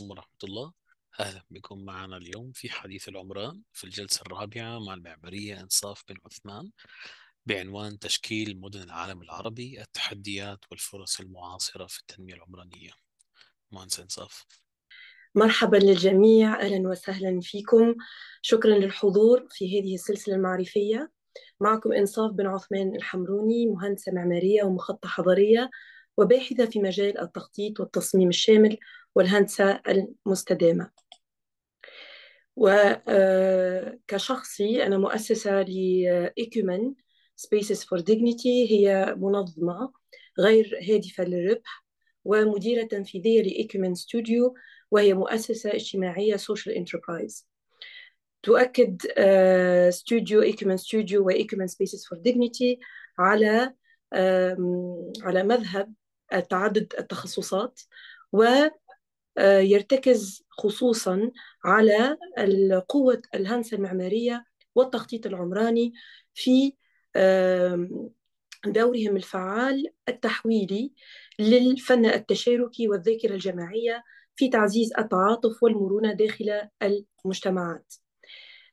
عليكم ورحمة الله أهلا بكم معنا اليوم في حديث العمران في الجلسة الرابعة مع المعمارية إنصاف بن عثمان بعنوان تشكيل مدن العالم العربي التحديات والفرص المعاصرة في التنمية العمرانية مهندسة إنصاف مرحبا للجميع أهلا وسهلا فيكم شكرا للحضور في هذه السلسلة المعرفية معكم إنصاف بن عثمان الحمروني مهندسة معمارية ومخططة حضرية وباحثة في مجال التخطيط والتصميم الشامل والهندسة المستدامة وكشخصي آه، أنا مؤسسة لإيكومن آه، Spaces for Dignity هي منظمة غير هادفة للربح ومديرة تنفيذية لإيكومن ستوديو وهي مؤسسة اجتماعية Social Enterprise تؤكد ستوديو ايكومن ستوديو وايكومن Spaces for Dignity على على مذهب تعدد التخصصات و آه، يرتكز خصوصا على قوة الهندسة المعمارية والتخطيط العمراني في دورهم الفعال التحويلي للفن التشاركي والذاكرة الجماعية في تعزيز التعاطف والمرونة داخل المجتمعات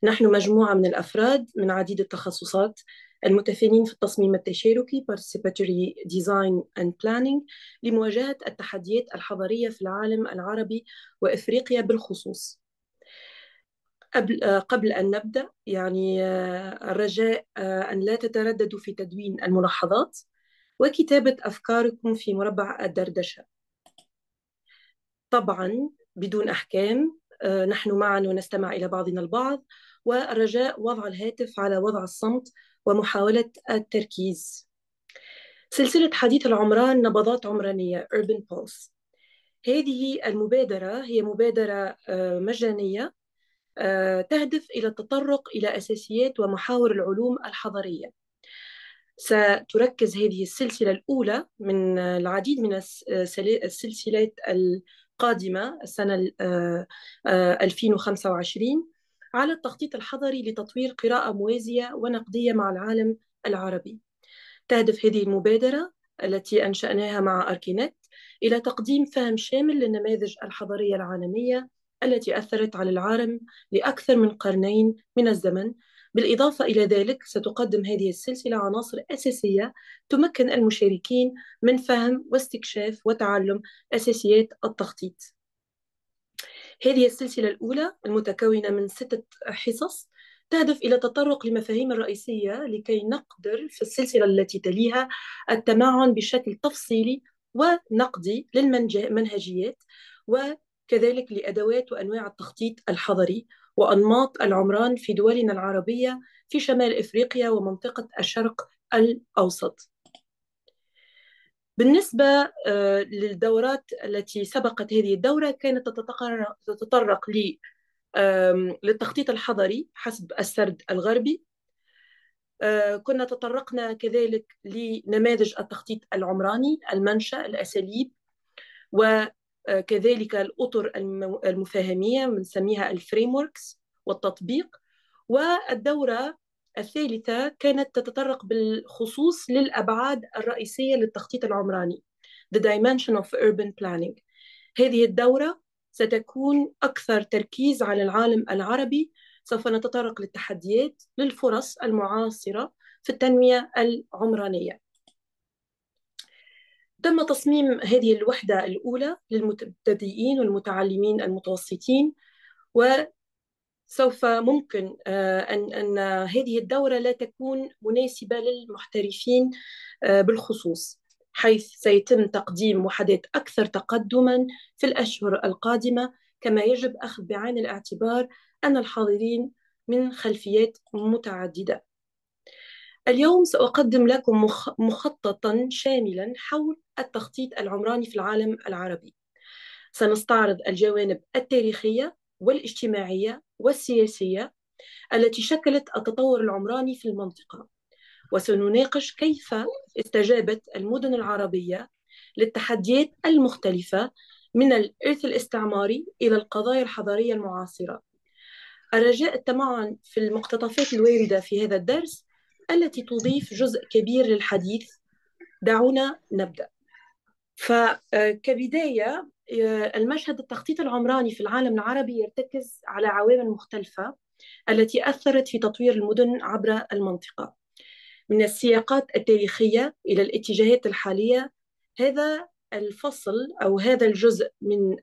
نحن مجموعة من الأفراد من عديد التخصصات المتفانين في التصميم التشاركي Participatory Design and Planning لمواجهة التحديات الحضرية في العالم العربي وإفريقيا بالخصوص قبل, آه، قبل أن نبدأ يعني آه، الرجاء آه، أن لا تترددوا في تدوين الملاحظات وكتابة أفكاركم في مربع الدردشة طبعا بدون أحكام نحن معا ونستمع إلى بعضنا البعض والرجاء وضع الهاتف على وضع الصمت ومحاولة التركيز سلسلة حديث العمران نبضات عمرانية Urban Pulse هذه المبادرة هي مبادرة آه، مجانية آه، تهدف إلى التطرق إلى أساسيات ومحاور العلوم الحضرية ستركز هذه السلسلة الأولى من آه، العديد من السلسلات القادمة السنة 2025 على التخطيط الحضري لتطوير قراءة موازية ونقدية مع العالم العربي. تهدف هذه المبادرة التي أنشأناها مع أركينت إلى تقديم فهم شامل للنماذج الحضارية العالمية التي أثرت على العالم لأكثر من قرنين من الزمن بالإضافة إلى ذلك ستقدم هذه السلسلة عناصر أساسية تمكن المشاركين من فهم واستكشاف وتعلم أساسيات التخطيط هذه السلسلة الأولى المتكونة من ستة حصص تهدف إلى التطرق لمفاهيم الرئيسية لكي نقدر في السلسلة التي تليها التمعن بشكل تفصيلي ونقدي للمنهجيات وكذلك لأدوات وأنواع التخطيط الحضري وأنماط العمران في دولنا العربية في شمال إفريقيا ومنطقة الشرق الأوسط بالنسبة آه، للدورات التي سبقت هذه الدورة كانت تتطرق للتخطيط الحضري حسب السرد الغربي آه، كنا تطرقنا كذلك لنماذج التخطيط العمراني المنشأ الأساليب وكذلك آه، الأطر المفاهمية سميها الفريموركس والتطبيق والدورة الثالثة كانت تتطرق بالخصوص للأبعاد الرئيسية للتخطيط العمراني The Dimension of Urban Planning هذه الدورة ستكون أكثر تركيز على العالم العربي سوف نتطرق للتحديات للفرص المعاصرة في التنمية العمرانية تم تصميم هذه الوحدة الأولى للمبتدئين والمتعلمين المتوسطين سوف ممكن آه، أن أن هذه الدورة لا تكون مناسبة للمحترفين آه، بالخصوص حيث سيتم تقديم وحدات أكثر تقدما في الأشهر القادمة كما يجب أخذ بعين الاعتبار أن الحاضرين من خلفيات متعددة اليوم سأقدم لكم مخططا شاملا حول التخطيط العمراني في العالم العربي سنستعرض الجوانب التاريخية والاجتماعية والسياسية التي شكلت التطور العمراني في المنطقة وسنناقش كيف استجابت المدن العربية للتحديات المختلفة من الإرث الاستعماري إلى القضايا الحضارية المعاصرة الرجاء التمعن في المقتطفات الواردة في هذا الدرس التي تضيف جزء كبير للحديث دعونا نبدأ فكبداية آه، المشهد التخطيط العمراني في العالم العربي يرتكز على عوامل مختلفة التي أثرت في تطوير المدن عبر المنطقة من السياقات التاريخية إلى الاتجاهات الحالية هذا الفصل أو هذا الجزء من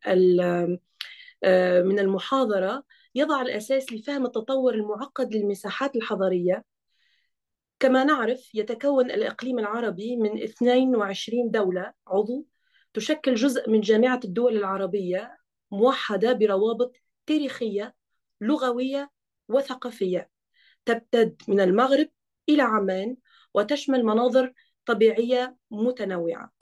آه، من المحاضرة يضع الأساس لفهم التطور المعقد للمساحات الحضرية كما نعرف يتكون الإقليم العربي من 22 دولة عضو تشكل جزء من جامعة الدول العربية موحدة بروابط تاريخية لغوية وثقافية تمتد من المغرب إلى عمان وتشمل مناظر طبيعية متنوعة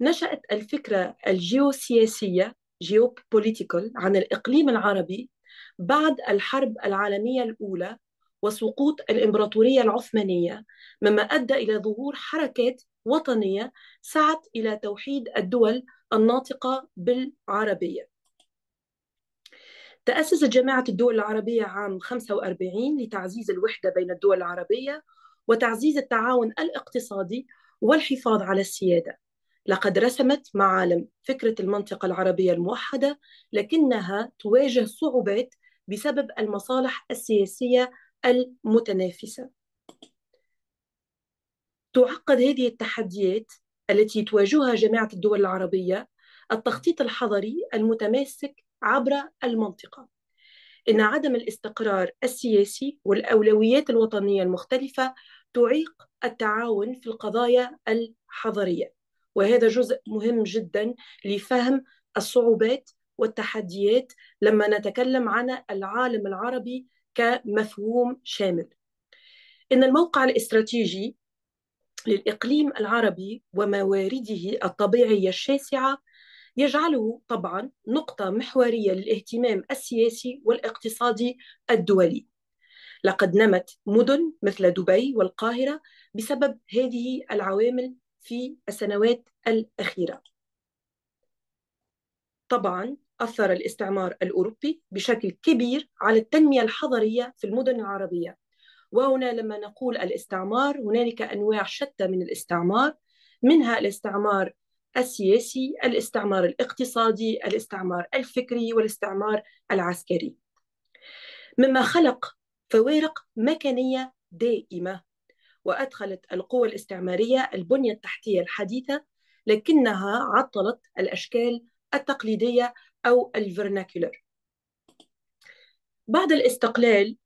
نشأت الفكرة الجيوسياسية جيوبوليتيكال عن الإقليم العربي بعد الحرب العالمية الأولى وسقوط الإمبراطورية العثمانية مما أدى إلى ظهور حركة وطنية سعت إلى توحيد الدول الناطقة بالعربية تأسست جماعة الدول العربية عام 45 لتعزيز الوحدة بين الدول العربية وتعزيز التعاون الاقتصادي والحفاظ على السيادة لقد رسمت معالم فكرة المنطقة العربية الموحدة لكنها تواجه صعوبات بسبب المصالح السياسية المتنافسه تعقد هذه التحديات التي تواجهها جامعه الدول العربيه التخطيط الحضري المتماسك عبر المنطقه ان عدم الاستقرار السياسي والاولويات الوطنيه المختلفه تعيق التعاون في القضايا الحضريه وهذا جزء مهم جدا لفهم الصعوبات والتحديات لما نتكلم عن العالم العربي كمفهوم شامل إن الموقع الاستراتيجي للإقليم العربي وموارده الطبيعية الشاسعة يجعله طبعا نقطة محورية للاهتمام السياسي والاقتصادي الدولي لقد نمت مدن مثل دبي والقاهرة بسبب هذه العوامل في السنوات الأخيرة طبعا أثر الاستعمار الأوروبي بشكل كبير على التنمية الحضرية في المدن العربية وهنا لما نقول الاستعمار هنالك أنواع شتى من الاستعمار منها الاستعمار السياسي الاستعمار الاقتصادي الاستعمار الفكري والاستعمار العسكري مما خلق فوارق مكانية دائمة وأدخلت القوى الاستعمارية البنية التحتية الحديثة لكنها عطلت الأشكال التقليدية أو الفرناكولر بعد الاستقلال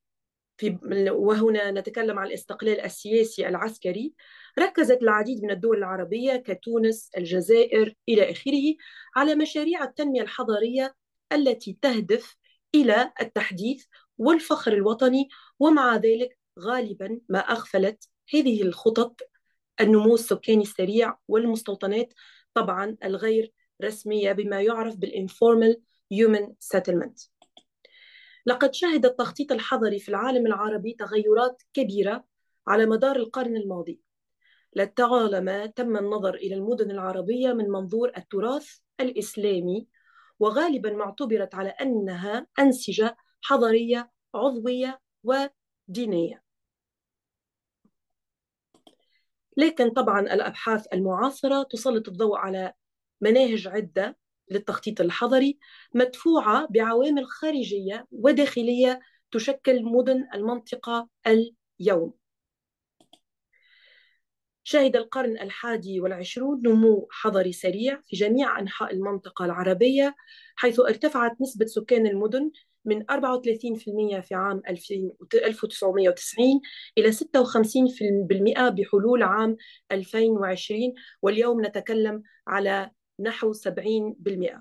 في وهنا نتكلم عن الاستقلال السياسي العسكري ركزت العديد من الدول العربية كتونس الجزائر إلى آخره على مشاريع التنمية الحضرية التي تهدف إلى التحديث والفخر الوطني ومع ذلك غالبا ما أغفلت هذه الخطط النمو السكاني السريع والمستوطنات طبعا الغير رسمية بما يعرف بالإنفورمال هيومن سيتلمنت لقد شهد التخطيط الحضري في العالم العربي تغيرات كبيرة على مدار القرن الماضي لطالما تم النظر إلى المدن العربية من منظور التراث الإسلامي وغالبا ما اعتبرت على أنها أنسجة حضرية عضوية ودينية لكن طبعا الأبحاث المعاصرة تسلط الضوء على مناهج عدة للتخطيط الحضري مدفوعة بعوامل خارجية وداخلية تشكل مدن المنطقة اليوم شهد القرن الحادي والعشرون نمو حضري سريع في جميع أنحاء المنطقة العربية حيث ارتفعت نسبة سكان المدن من 34% في عام 1990 إلى 56% بحلول عام 2020 واليوم نتكلم على نحو 70%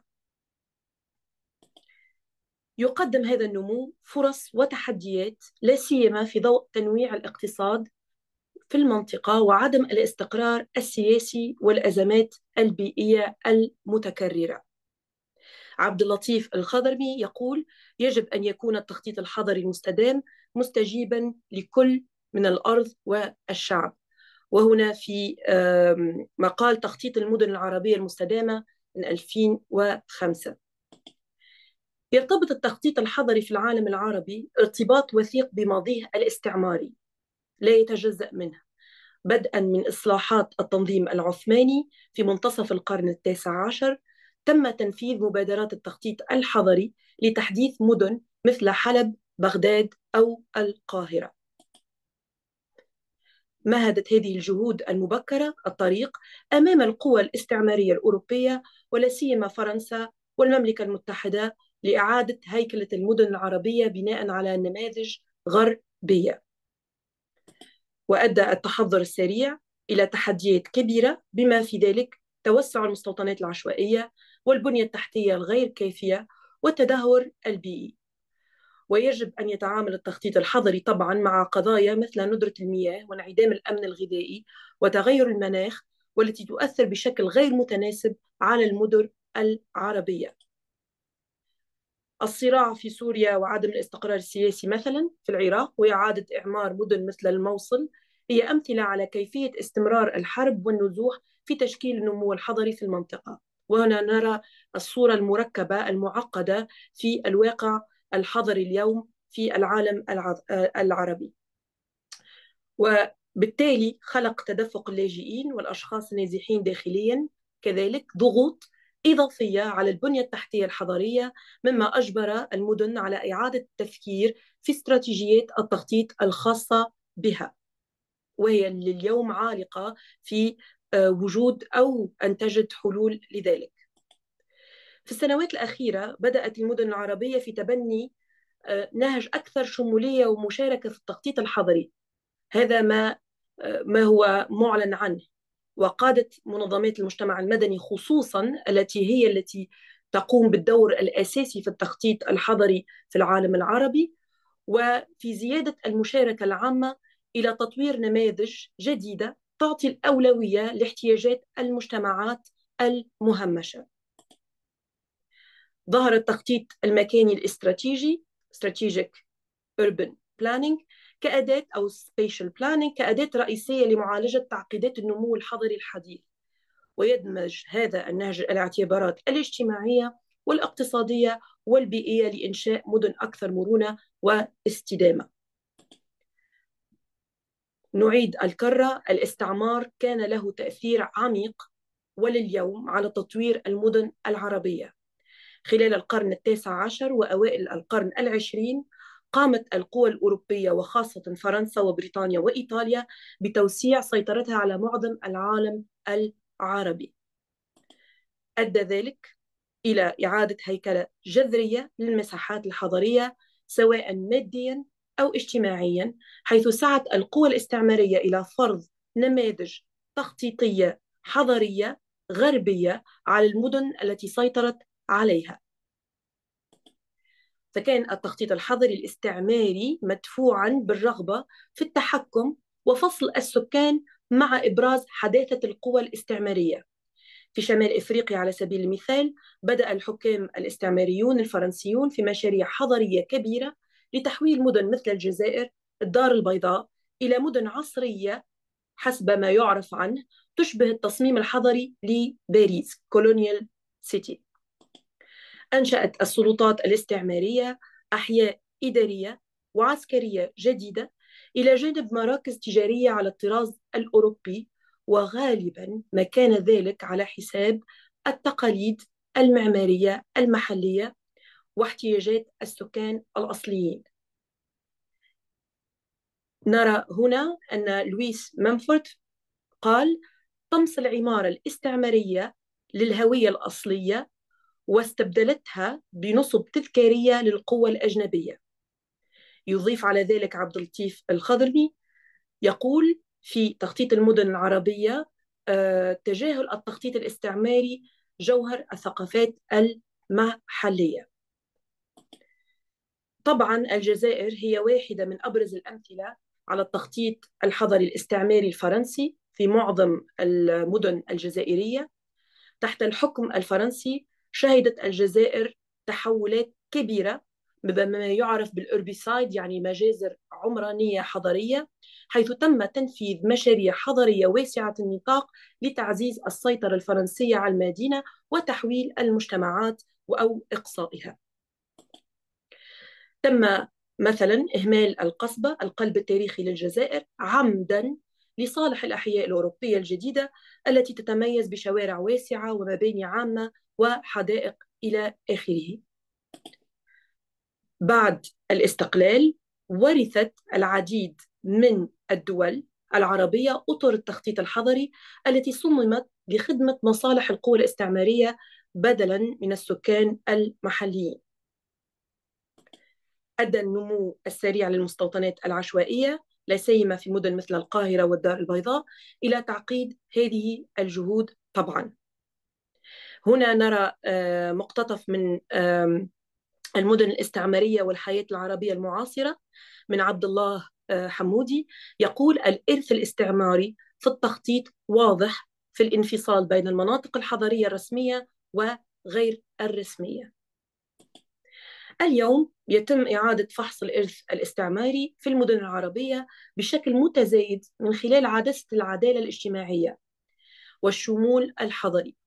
يقدم هذا النمو فرص وتحديات لا سيما في ضوء تنويع الاقتصاد في المنطقة وعدم الاستقرار السياسي والأزمات البيئية المتكررة. عبد اللطيف الخضرمي يقول: يجب أن يكون التخطيط الحضري المستدام مستجيبا لكل من الأرض والشعب. وهنا في مقال تخطيط المدن العربية المستدامة من 2005 يرتبط التخطيط الحضري في العالم العربي ارتباط وثيق بماضيه الاستعماري لا يتجزأ منه بدءا من إصلاحات التنظيم العثماني في منتصف القرن التاسع عشر تم تنفيذ مبادرات التخطيط الحضري لتحديث مدن مثل حلب بغداد أو القاهرة مهدت هذه الجهود المبكره الطريق امام القوى الاستعماريه الاوروبيه ولا سيما فرنسا والمملكه المتحده لاعاده هيكله المدن العربيه بناء على نماذج غربيه. وادى التحضر السريع الى تحديات كبيره بما في ذلك توسع المستوطنات العشوائيه والبنيه التحتيه الغير كافيه والتدهور البيئي. ويجب أن يتعامل التخطيط الحضري طبعا مع قضايا مثل ندرة المياه وانعدام الأمن الغذائي وتغير المناخ والتي تؤثر بشكل غير متناسب على المدن العربية الصراع في سوريا وعدم الاستقرار السياسي مثلا في العراق وإعادة إعمار مدن مثل الموصل هي أمثلة على كيفية استمرار الحرب والنزوح في تشكيل النمو الحضري في المنطقة وهنا نرى الصورة المركبة المعقدة في الواقع الحضر اليوم في العالم آه، العربي وبالتالي خلق تدفق اللاجئين والأشخاص النازحين داخليا كذلك ضغوط إضافية على البنية التحتية الحضرية مما أجبر المدن على إعادة التفكير في استراتيجيات التخطيط الخاصة بها وهي لليوم عالقة في آه، وجود أو أن تجد حلول لذلك في السنوات الأخيرة بدأت المدن العربية في تبني آه، نهج أكثر شمولية ومشاركة في التخطيط الحضري هذا ما آه، ما هو معلن عنه وقادة منظمات المجتمع المدني خصوصا التي هي التي تقوم بالدور الأساسي في التخطيط الحضري في العالم العربي وفي زيادة المشاركة العامة إلى تطوير نماذج جديدة تعطي الأولوية لاحتياجات المجتمعات المهمشة ظهر التخطيط المكاني الاستراتيجي strategic urban planning كأداة أو spatial planning كأداة رئيسية لمعالجة تعقيدات النمو الحضري الحديث ويدمج هذا النهج الاعتبارات الاجتماعية والاقتصادية والبيئية لإنشاء مدن أكثر مرونة واستدامة نعيد الكرة الاستعمار كان له تأثير عميق ولليوم على تطوير المدن العربية خلال القرن التاسع عشر وأوائل القرن العشرين قامت القوى الأوروبية وخاصة فرنسا وبريطانيا وإيطاليا بتوسيع سيطرتها على معظم العالم العربي أدى ذلك إلى إعادة هيكلة جذرية للمساحات الحضرية سواء ماديا أو اجتماعيا حيث سعت القوى الاستعمارية إلى فرض نماذج تخطيطية حضرية غربية على المدن التي سيطرت عليها فكان التخطيط الحضري الاستعماري مدفوعا بالرغبة في التحكم وفصل السكان مع إبراز حداثة القوى الاستعمارية في شمال إفريقيا على سبيل المثال بدأ الحكام الاستعماريون الفرنسيون في مشاريع حضرية كبيرة لتحويل مدن مثل الجزائر الدار البيضاء إلى مدن عصرية حسب ما يعرف عنه تشبه التصميم الحضري لباريس كولونيال سيتي أنشأت السلطات الاستعمارية أحياء إدارية وعسكرية جديدة إلى جانب مراكز تجارية على الطراز الأوروبي وغالبا ما كان ذلك على حساب التقاليد المعمارية المحلية واحتياجات السكان الأصليين نرى هنا أن لويس مانفورد قال طمس العمارة الاستعمارية للهوية الأصلية واستبدلتها بنصب تذكارية للقوة الأجنبية يضيف على ذلك عبد اللطيف الخضرمي يقول في تخطيط المدن العربية آه، تجاهل التخطيط الاستعماري جوهر الثقافات المحلية طبعا الجزائر هي واحدة من أبرز الأمثلة على التخطيط الحضري الاستعماري الفرنسي في معظم المدن الجزائرية تحت الحكم الفرنسي شهدت الجزائر تحولات كبيرة بما يعرف بالأربيسايد يعني مجازر عمرانية حضرية حيث تم تنفيذ مشاريع حضرية واسعة النطاق لتعزيز السيطرة الفرنسية على المدينة وتحويل المجتمعات أو إقصائها تم مثلا إهمال القصبة القلب التاريخي للجزائر عمدا لصالح الأحياء الأوروبية الجديدة التي تتميز بشوارع واسعة ومباني عامة وحدائق إلى آخره بعد الاستقلال ورثت العديد من الدول العربية أطر التخطيط الحضري التي صممت لخدمة مصالح القوى الاستعمارية بدلا من السكان المحليين أدى النمو السريع للمستوطنات العشوائية لا سيما في مدن مثل القاهرة والدار البيضاء إلى تعقيد هذه الجهود طبعا هنا نرى آه، مقتطف من المدن الاستعمارية والحياة العربية المعاصرة من عبد الله آه، حمودي يقول الإرث الاستعماري في التخطيط واضح في الانفصال بين المناطق الحضرية الرسمية وغير الرسمية اليوم يتم إعادة فحص الإرث الاستعماري في المدن العربية بشكل متزايد من خلال عدسة العدالة الاجتماعية والشمول الحضري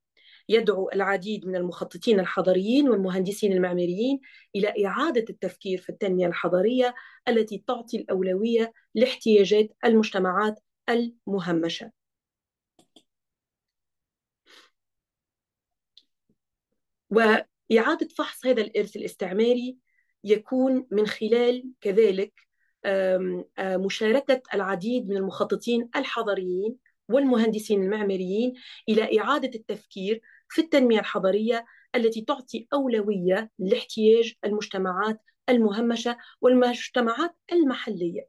يدعو العديد من المخططين الحضريين والمهندسين المعماريين إلى إعادة التفكير في التنمية الحضرية التي تعطي الأولوية لاحتياجات المجتمعات المهمشة. وإعادة فحص هذا الإرث الاستعماري يكون من خلال كذلك مشاركة العديد من المخططين الحضريين والمهندسين المعماريين إلى إعادة التفكير في التنمية الحضرية التي تعطي أولوية لاحتياج المجتمعات المهمشة والمجتمعات المحلية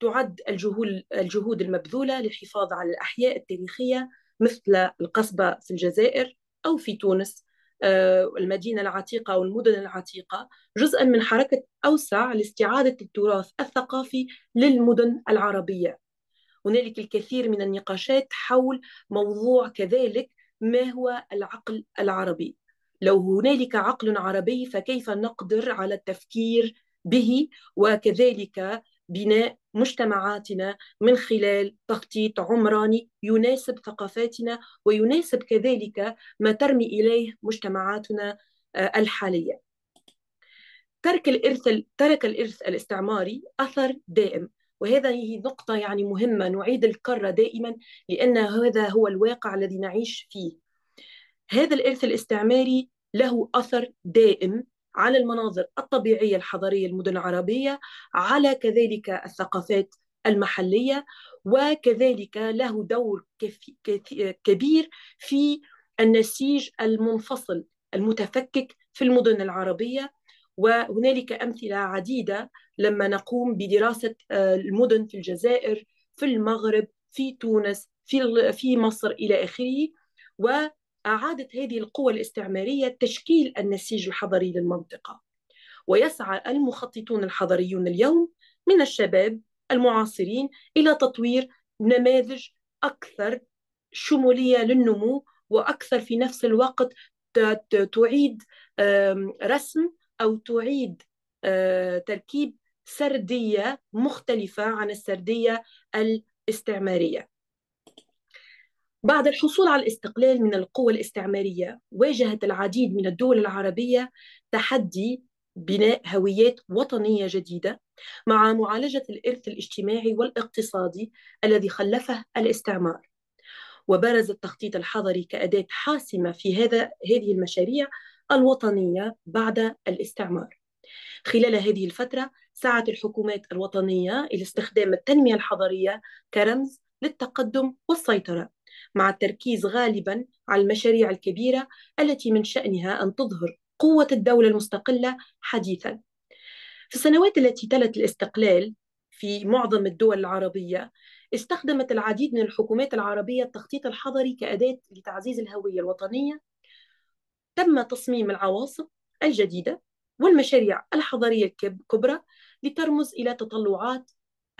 تعد الجهود المبذولة للحفاظ على الأحياء التاريخية مثل القصبة في الجزائر أو في تونس آه، المدينة العتيقة والمدن العتيقة جزءا من حركة أوسع لاستعادة التراث الثقافي للمدن العربية هنالك الكثير من النقاشات حول موضوع كذلك ما هو العقل العربي لو هنالك عقل عربي فكيف نقدر على التفكير به وكذلك بناء مجتمعاتنا من خلال تخطيط عمراني يناسب ثقافاتنا ويناسب كذلك ما ترمي اليه مجتمعاتنا آه، الحاليه. ترك الارث ترك الارث الاستعماري اثر دائم وهذه نقطة يعني مهمة نعيد الكرة دائما لأن هذا هو الواقع الذي نعيش فيه هذا الإرث الاستعماري له أثر دائم على المناظر الطبيعية الحضرية المدن العربية على كذلك الثقافات المحلية وكذلك له دور كبير في النسيج المنفصل المتفكك في المدن العربية وهنالك امثله عديده لما نقوم بدراسه آه، المدن في الجزائر في المغرب في تونس في في مصر الى اخره واعادت هذه القوى الاستعماريه تشكيل النسيج الحضري للمنطقه ويسعى المخططون الحضريون اليوم من الشباب المعاصرين الى تطوير نماذج اكثر شموليه للنمو واكثر في نفس الوقت تعيد رسم أو تعيد آه، تركيب سردية مختلفة عن السردية الاستعمارية بعد الحصول على الاستقلال من القوى الاستعمارية واجهت العديد من الدول العربية تحدي بناء هويات وطنية جديدة مع معالجة الإرث الاجتماعي والاقتصادي الذي خلفه الاستعمار وبرز التخطيط الحضري كأداة حاسمة في هذا هذه المشاريع الوطنية بعد الاستعمار خلال هذه الفترة سعت الحكومات الوطنية إلى استخدام التنمية الحضرية كرمز للتقدم والسيطرة مع التركيز غالبا على المشاريع الكبيرة التي من شأنها أن تظهر قوة الدولة المستقلة حديثا في السنوات التي تلت الاستقلال في معظم الدول العربية استخدمت العديد من الحكومات العربية التخطيط الحضري كأداة لتعزيز الهوية الوطنية تم تصميم العواصم الجديدة والمشاريع الحضرية الكبرى لترمز إلى تطلعات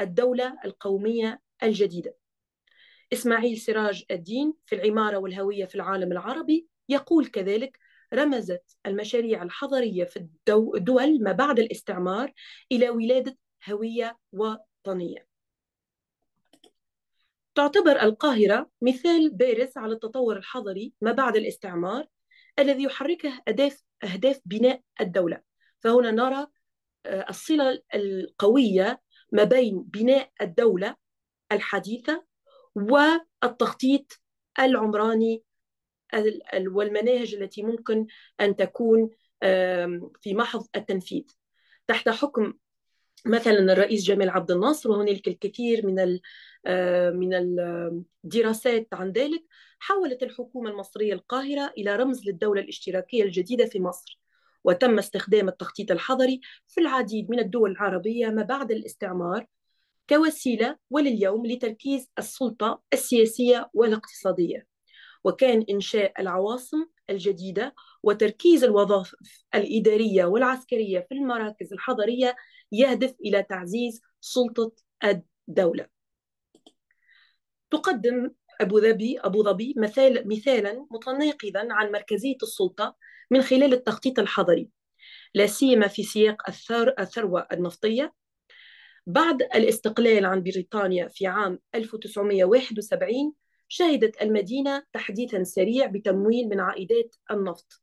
الدولة القومية الجديدة إسماعيل سراج الدين في العمارة والهوية في العالم العربي يقول كذلك رمزت المشاريع الحضرية في الدول ما بعد الاستعمار إلى ولادة هوية وطنية تعتبر القاهرة مثال بارز على التطور الحضري ما بعد الاستعمار الذي يحركه أهداف, أهداف بناء الدولة فهنا نرى آه، الصلة القوية ما بين بناء الدولة الحديثة والتخطيط العمراني والمناهج التي ممكن أن تكون في محض التنفيذ تحت حكم مثلا الرئيس جمال عبد الناصر وهنالك الكثير من آه، من الدراسات آه، عن ذلك حولت الحكومة المصرية القاهرة إلى رمز للدولة الاشتراكية الجديدة في مصر وتم استخدام التخطيط الحضري في العديد من الدول العربية ما بعد الاستعمار كوسيلة ولليوم لتركيز السلطة السياسية والاقتصادية وكان إنشاء العواصم الجديدة وتركيز الوظائف الإدارية والعسكرية في المراكز الحضرية يهدف إلى تعزيز سلطة الدولة تقدم أبو ظبي أبو ظبي مثال مثالا متناقضا عن مركزية السلطة من خلال التخطيط الحضري لا سيما في سياق الثر الثروة النفطية بعد الاستقلال عن بريطانيا في عام 1971 شهدت المدينة تحديثا سريع بتمويل من عائدات النفط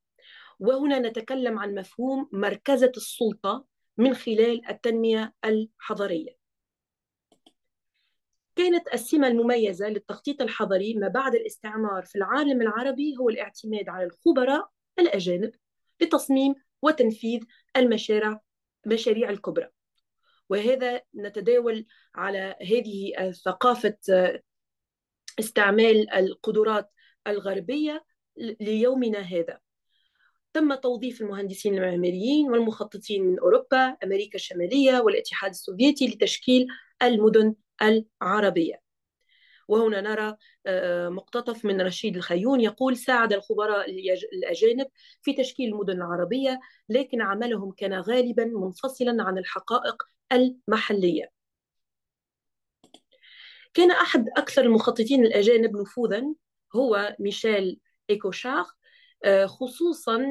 وهنا نتكلم عن مفهوم مركزة السلطة من خلال التنمية الحضرية كانت السمة المميزة للتخطيط الحضري ما بعد الاستعمار في العالم العربي هو الاعتماد على الخبراء الأجانب لتصميم وتنفيذ المشاريع مشاريع الكبرى وهذا نتداول على هذه ثقافة آه، استعمال القدرات الغربية ليومنا هذا تم توظيف المهندسين المعماريين والمخططين من أوروبا أمريكا الشمالية والاتحاد السوفيتي لتشكيل المدن العربية وهنا نرى آه، مقتطف من رشيد الخيون يقول ساعد الخبراء الأجانب في تشكيل المدن العربية لكن عملهم كان غالبا منفصلا عن الحقائق المحلية كان أحد أكثر المخططين الأجانب نفوذا هو ميشيل إيكوشار آه، خصوصا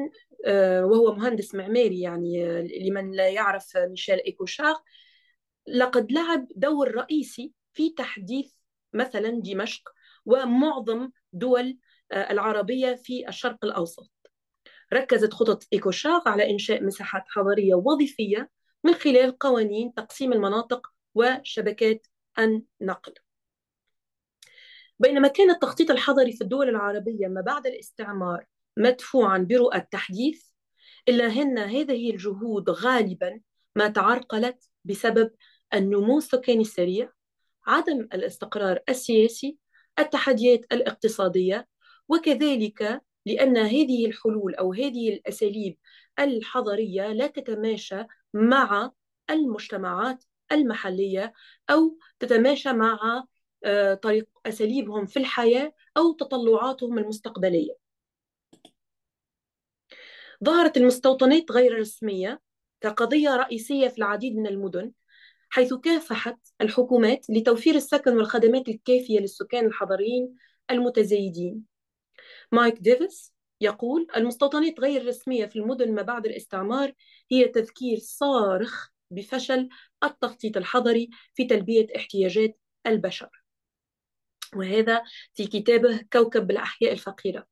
آه، وهو مهندس معماري يعني آه، لمن لا يعرف ميشيل إيكوشار لقد لعب دور رئيسي في تحديث مثلا دمشق ومعظم دول العربية في الشرق الأوسط ركزت خطط إيكوشار على إنشاء مساحات حضرية وظيفية من خلال قوانين تقسيم المناطق وشبكات النقل بينما كان التخطيط الحضري في الدول العربية ما بعد الاستعمار مدفوعا برؤى التحديث إلا هن هذه الجهود غالبا ما تعرقلت بسبب النمو السكاني السريع عدم الاستقرار السياسي التحديات الاقتصادية وكذلك لأن هذه الحلول أو هذه الأساليب الحضرية لا تتماشى مع المجتمعات المحلية أو تتماشى مع آه، طريق أساليبهم في الحياة أو تطلعاتهم المستقبلية ظهرت المستوطنات غير الرسمية كقضية رئيسية في العديد من المدن حيث كافحت الحكومات لتوفير السكن والخدمات الكافية للسكان الحضريين المتزايدين مايك ديفيس يقول المستوطنات غير الرسمية في المدن ما بعد الاستعمار هي تذكير صارخ بفشل التخطيط الحضري في تلبية احتياجات البشر وهذا في كتابه كوكب الأحياء الفقيرة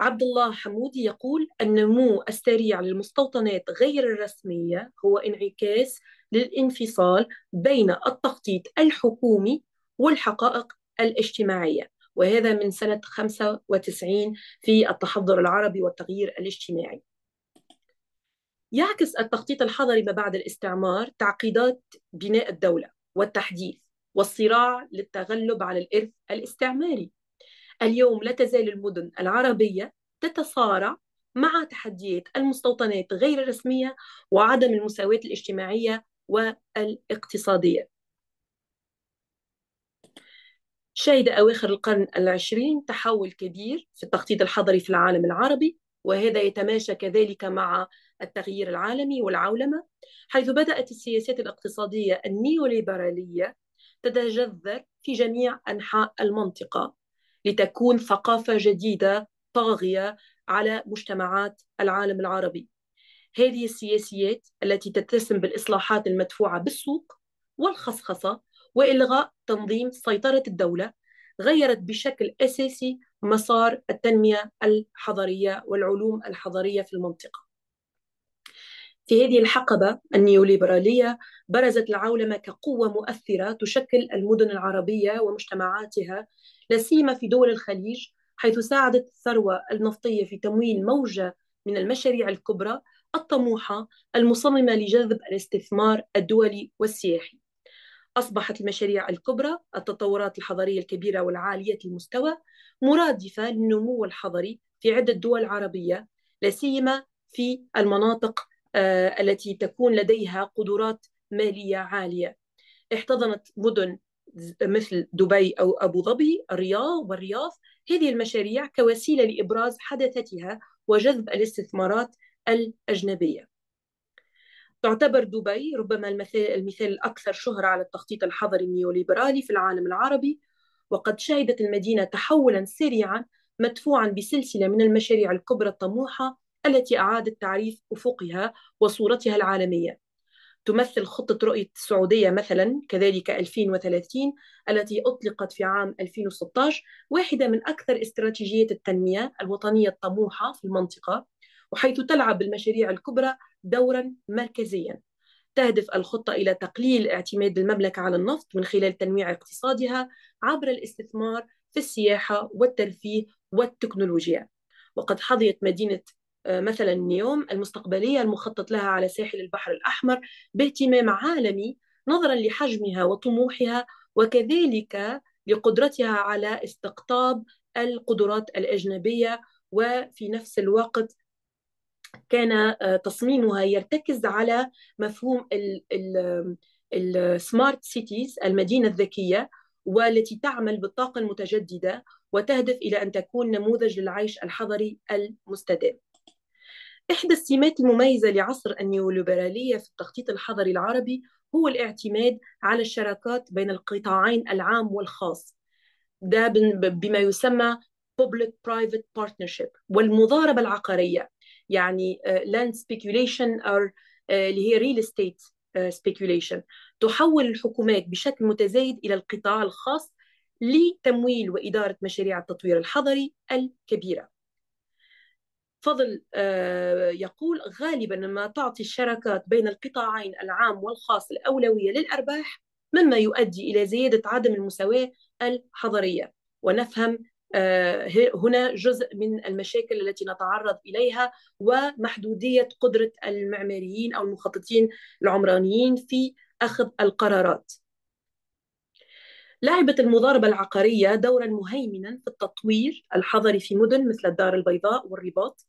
عبد الله حمودي يقول النمو السريع للمستوطنات غير الرسمية هو انعكاس للانفصال بين التخطيط الحكومي والحقائق الاجتماعية وهذا من سنة 95 في التحضر العربي والتغيير الاجتماعي يعكس التخطيط الحضري ما بعد الاستعمار تعقيدات بناء الدولة والتحديث والصراع للتغلب على الإرث الاستعماري اليوم لا تزال المدن العربية تتصارع مع تحديات المستوطنات غير الرسمية وعدم المساواة الاجتماعية والاقتصادية شهد أواخر القرن العشرين تحول كبير في التخطيط الحضري في العالم العربي وهذا يتماشى كذلك مع التغيير العالمي والعولمة حيث بدأت السياسات الاقتصادية النيوليبرالية تتجذر في جميع أنحاء المنطقة لتكون ثقافه جديده طاغيه على مجتمعات العالم العربي هذه السياسيات التي تتسم بالاصلاحات المدفوعه بالسوق والخصخصه والغاء تنظيم سيطره الدوله غيرت بشكل اساسي مسار التنميه الحضريه والعلوم الحضريه في المنطقه في هذه الحقبة النيوليبرالية برزت العولمة كقوة مؤثرة تشكل المدن العربية ومجتمعاتها لا سيما في دول الخليج حيث ساعدت الثروة النفطية في تمويل موجة من المشاريع الكبرى الطموحة المصممة لجذب الاستثمار الدولي والسياحي أصبحت المشاريع الكبرى التطورات الحضرية الكبيرة والعالية المستوى مرادفة للنمو الحضري في عدة دول عربية لا سيما في المناطق آه، التي تكون لديها قدرات ماليه عاليه احتضنت مدن مثل دبي او ابو ظبي الرياض والرياض هذه المشاريع كوسيله لابراز حدثتها وجذب الاستثمارات الاجنبيه تعتبر دبي ربما المثال الأكثر شهرة على التخطيط الحضري النيوليبرالي في العالم العربي وقد شهدت المدينة تحولا سريعا مدفوعا بسلسلة من المشاريع الكبرى الطموحة التي أعادت تعريف أفقها وصورتها العالمية تمثل خطة رؤية السعودية مثلا كذلك 2030 التي أطلقت في عام 2016 واحدة من أكثر استراتيجية التنمية الوطنية الطموحة في المنطقة وحيث تلعب المشاريع الكبرى دورا مركزيا تهدف الخطة إلى تقليل اعتماد المملكة على النفط من خلال تنويع اقتصادها عبر الاستثمار في السياحة والترفيه والتكنولوجيا وقد حظيت مدينة آه، مثلا نيوم المستقبلية المخطط لها على ساحل البحر الأحمر باهتمام عالمي نظرا لحجمها وطموحها وكذلك لقدرتها على استقطاب القدرات الأجنبية وفي نفس الوقت كان آه، تصميمها يرتكز على مفهوم السمارت سيتيز المدينة الذكية والتي تعمل بالطاقة المتجددة وتهدف إلى أن تكون نموذج للعيش الحضري المستدام إحدى السمات المميزة لعصر النيوليبرالية في التخطيط الحضري العربي هو الاعتماد على الشراكات بين القطاعين العام والخاص ده بما يسمى public private partnership والمضاربة العقارية يعني آه، land speculation or آه، اللي هي real estate آه، speculation تحول الحكومات بشكل متزايد إلى القطاع الخاص لتمويل وإدارة مشاريع التطوير الحضري الكبيرة فضل آه، يقول غالبا ما تعطي الشراكات بين القطاعين العام والخاص الأولوية للأرباح مما يؤدي إلى زيادة عدم المساواة الحضرية ونفهم آه، هنا جزء من المشاكل التي نتعرض اليها ومحدوديه قدره المعماريين او المخططين العمرانيين في اخذ القرارات. لعبت المضاربه العقاريه دورا مهيمنا في التطوير الحضري في مدن مثل الدار البيضاء والرباط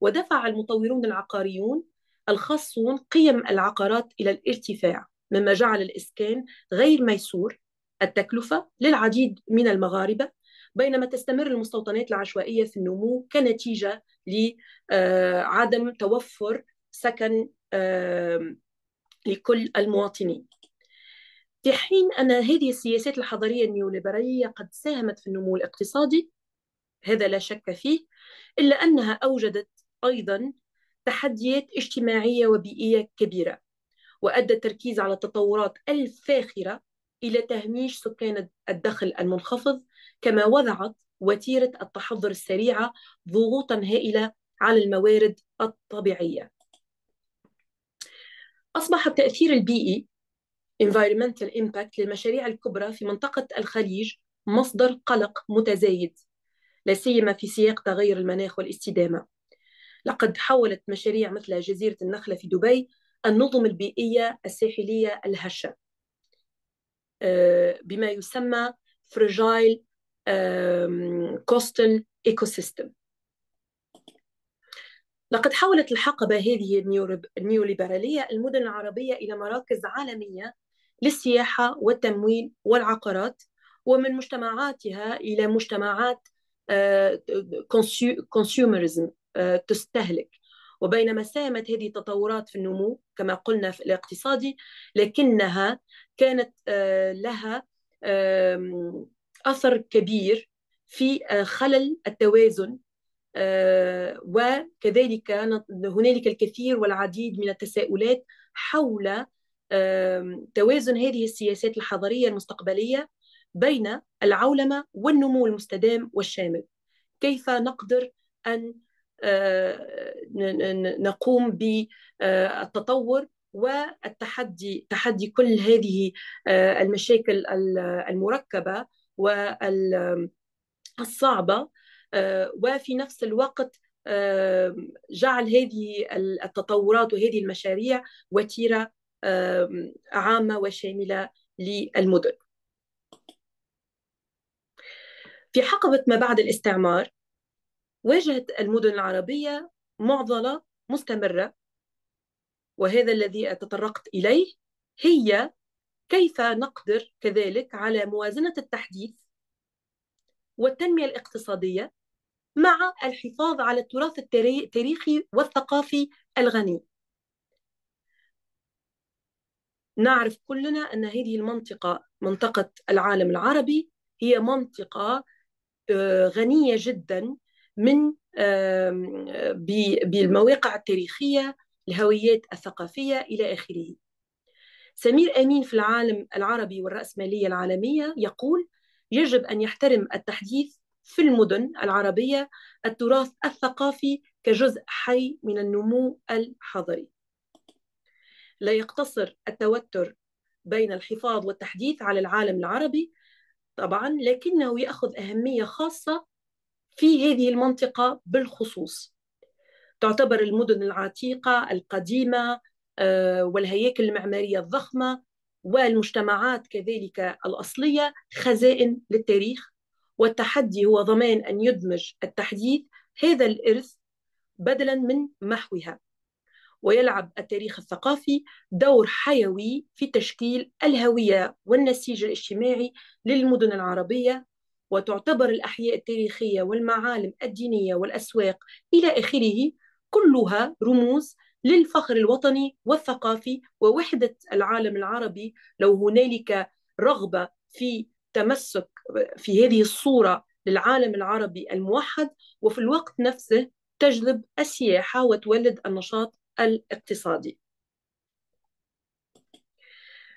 ودفع المطورون العقاريون الخاصون قيم العقارات إلى الارتفاع مما جعل الإسكان غير ميسور التكلفة للعديد من المغاربة بينما تستمر المستوطنات العشوائية في النمو كنتيجة لعدم آه، توفر سكن لكل المواطنين في حين أن هذه السياسات الحضرية النيوليبرالية قد ساهمت في النمو الاقتصادي هذا لا شك فيه إلا أنها أوجدت أيضا تحديات اجتماعية وبيئية كبيرة وأدى التركيز على التطورات الفاخرة إلى تهميش سكان الدخل المنخفض كما وضعت وتيرة التحضر السريعة ضغوطا هائلة على الموارد الطبيعية أصبح التأثير البيئي environmental impact للمشاريع الكبرى في منطقة الخليج مصدر قلق متزايد لا سيما في سياق تغير المناخ والاستدامة لقد حولت مشاريع مثل جزيرة النخلة في دبي النظم البيئية الساحلية الهشة آه، بما يسمى فرجايل كوستل ايكوسيستم لقد حولت الحقبة هذه النيوليبرالية المدن العربية إلى مراكز عالمية للسياحة والتمويل والعقارات ومن مجتمعاتها إلى مجتمعات كونسيومرزم آه، آه، تستهلك وبينما ساهمت هذه التطورات في النمو كما قلنا في الاقتصادي لكنها كانت آه، لها أثر كبير في آه، خلل التوازن وكذلك هنالك الكثير والعديد من التساؤلات حول توازن هذه السياسات الحضرية المستقبلية بين العولمة والنمو المستدام والشامل كيف نقدر أن آه، نقوم بالتطور والتحدي تحدي كل هذه آه، المشاكل المركبه والصعبه آه، وفي نفس الوقت جعل هذه التطورات وهذه المشاريع وتيره عامه وشامله للمدن في حقبه ما بعد الاستعمار واجهت المدن العربية معضلة مستمرة وهذا الذي تطرقت إليه هي كيف نقدر كذلك على موازنة التحديث والتنمية الاقتصادية مع الحفاظ على التراث التاريخي والثقافي الغني نعرف كلنا أن هذه المنطقة منطقة العالم العربي هي منطقة آه، غنية جدا من بالمواقع التاريخية الهويات الثقافية إلى آخره سمير أمين في العالم العربي والرأسمالية العالمية يقول يجب أن يحترم التحديث في المدن العربية التراث الثقافي كجزء حي من النمو الحضري لا يقتصر التوتر بين الحفاظ والتحديث على العالم العربي طبعا لكنه ياخذ اهميه خاصه في هذه المنطقة بالخصوص تعتبر المدن العتيقة القديمة آه، والهياكل المعمارية الضخمة والمجتمعات كذلك الأصلية خزائن للتاريخ والتحدي هو ضمان أن يدمج التحديث هذا الإرث بدلا من محوها ويلعب التاريخ الثقافي دور حيوي في تشكيل الهوية والنسيج الاجتماعي للمدن العربية وتعتبر الأحياء التاريخية والمعالم الدينية والأسواق إلى آخره كلها رموز للفخر الوطني والثقافي ووحدة العالم العربي لو هنالك رغبة في تمسك في هذه الصورة للعالم العربي الموحد وفي الوقت نفسه تجذب السياحة وتولد النشاط الاقتصادي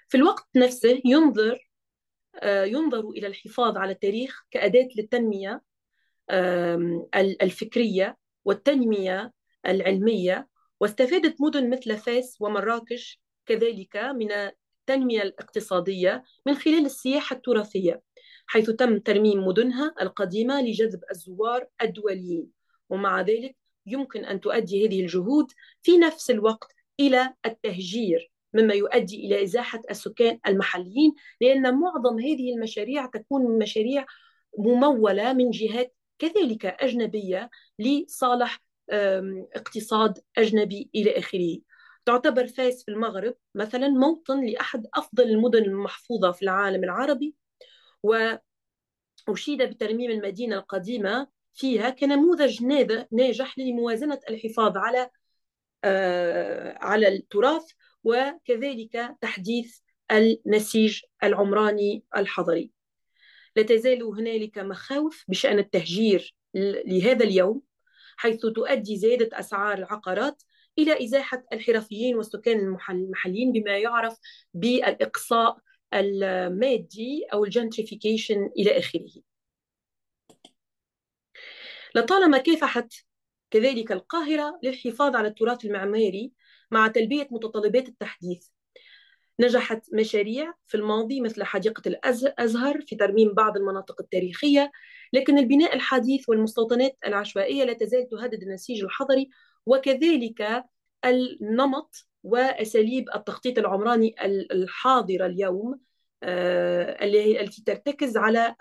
في الوقت نفسه ينظر آه، ينظر إلى الحفاظ على التاريخ كأداة للتنمية الفكرية والتنمية العلمية واستفادت مدن مثل فاس ومراكش كذلك من التنمية الاقتصادية من خلال السياحة التراثية حيث تم ترميم مدنها القديمة لجذب الزوار الدوليين ومع ذلك يمكن أن تؤدي هذه الجهود في نفس الوقت إلى التهجير مما يؤدي الى ازاحه السكان المحليين لان معظم هذه المشاريع تكون مشاريع مموله من جهات كذلك اجنبيه لصالح اقتصاد اجنبي الى اخره. تعتبر فاس في المغرب مثلا موطن لاحد افضل المدن المحفوظه في العالم العربي واشيد بترميم المدينه القديمه فيها كنموذج ناجح لموازنه الحفاظ على آه، على التراث وكذلك تحديث النسيج العمراني الحضري لا تزال هنالك مخاوف بشان التهجير لهذا اليوم حيث تؤدي زياده اسعار العقارات الى ازاحه الحرفيين والسكان المحليين بما يعرف بالاقصاء المادي او الجنتريفيكيشن الى اخره. لطالما كافحت كذلك القاهره للحفاظ على التراث المعماري مع تلبية متطلبات التحديث نجحت مشاريع في الماضي مثل حديقة الأزهر في ترميم بعض المناطق التاريخية لكن البناء الحديث والمستوطنات العشوائية لا تزال تهدد النسيج الحضري وكذلك النمط وأساليب التخطيط العمراني الحاضرة اليوم آه، التي ترتكز على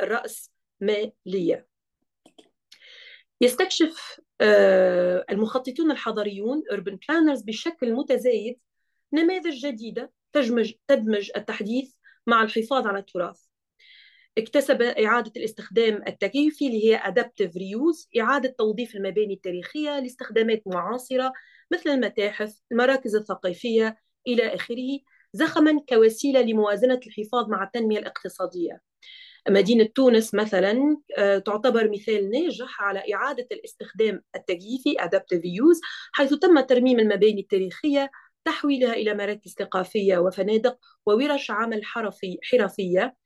الرأس مالية يستكشف آه، المخططون الحضريون urban planners بشكل متزايد نماذج جديدة تدمج, تدمج التحديث مع الحفاظ على التراث اكتسب إعادة الاستخدام التكيفي اللي هي adaptive reuse إعادة توظيف المباني التاريخية لاستخدامات معاصرة مثل المتاحف المراكز الثقافية إلى آخره زخما كوسيلة لموازنة الحفاظ مع التنمية الاقتصادية مدينة تونس مثلا آه، تعتبر مثال ناجح على إعادة الاستخدام التكييفي adaptive use حيث تم ترميم المباني التاريخية تحويلها إلى مراكز ثقافية وفنادق وورش عمل حرفي حرفية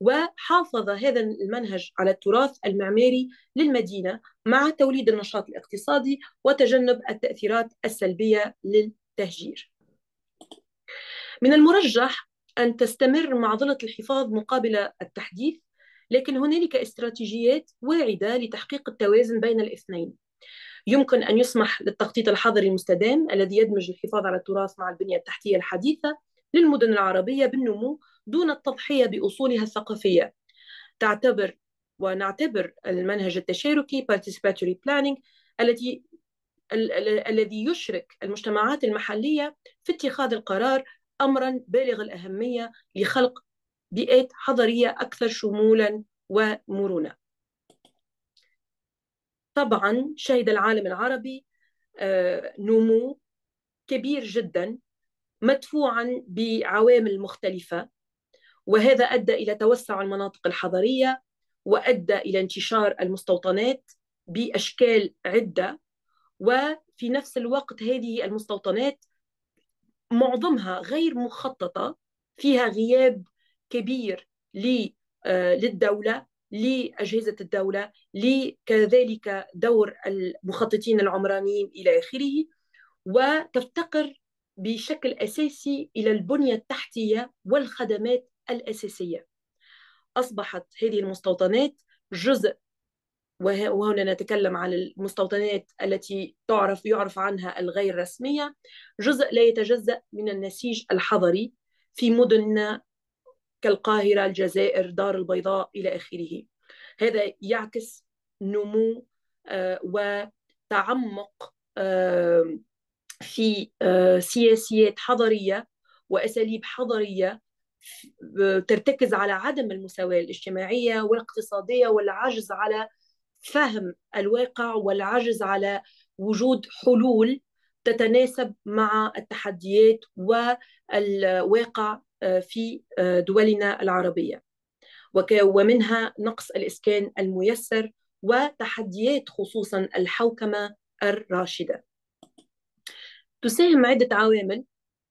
وحافظ هذا المنهج على التراث المعماري للمدينة مع توليد النشاط الاقتصادي وتجنب التأثيرات السلبية للتهجير من المرجح أن تستمر معضلة الحفاظ مقابل التحديث لكن هنالك استراتيجيات واعدة لتحقيق التوازن بين الاثنين يمكن أن يسمح للتخطيط الحضري المستدام الذي يدمج الحفاظ على التراث مع البنية التحتية الحديثة للمدن العربية بالنمو دون التضحية بأصولها الثقافية تعتبر ونعتبر المنهج التشاركي participatory planning التي الذي يشرك المجتمعات المحلية في اتخاذ القرار أمرا بالغ الأهمية لخلق بيئات حضرية أكثر شمولا ومرونة طبعا شهد العالم العربي آه، نمو كبير جدا مدفوعا بعوامل مختلفة وهذا أدى إلى توسع المناطق الحضرية وأدى إلى انتشار المستوطنات بأشكال عدة وفي نفس الوقت هذه المستوطنات معظمها غير مخططة فيها غياب كبير آه، للدولة لأجهزة الدولة لكذلك دور المخططين العمرانيين إلى آخره وتفتقر بشكل أساسي إلى البنية التحتية والخدمات الأساسية أصبحت هذه المستوطنات جزء وهنا نتكلم عن المستوطنات التي تعرف يعرف عنها الغير رسمية جزء لا يتجزأ من النسيج الحضري في مدننا كالقاهرة الجزائر دار البيضاء إلى آخره هذا يعكس نمو آه، وتعمق في آه، سياسيات حضرية وأساليب حضرية آه، ترتكز على عدم المساواة الاجتماعية والاقتصادية والعجز على فهم الواقع والعجز على وجود حلول تتناسب مع التحديات والواقع آه، في آه، دولنا العربية ومنها نقص الإسكان الميسر وتحديات خصوصا الحوكمة الراشدة تساهم عدة عوامل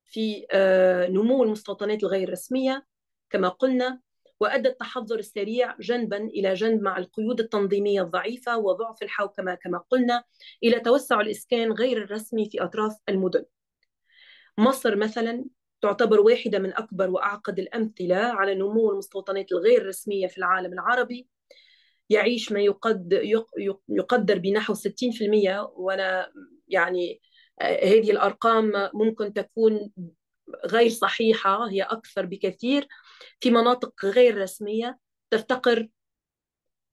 في آه، نمو المستوطنات الغير رسمية كما قلنا وأدى التحضر السريع جنبا إلى جنب مع القيود التنظيمية الضعيفة وضعف الحوكمة كما قلنا إلى توسع الإسكان غير الرسمي في أطراف المدن مصر مثلا تعتبر واحدة من أكبر وأعقد الأمثلة على نمو المستوطنات الغير رسمية في العالم العربي يعيش ما يقد يقدر بنحو 60% وأنا يعني آه، هذه الأرقام ممكن تكون غير صحيحة هي أكثر بكثير في مناطق غير رسمية تفتقر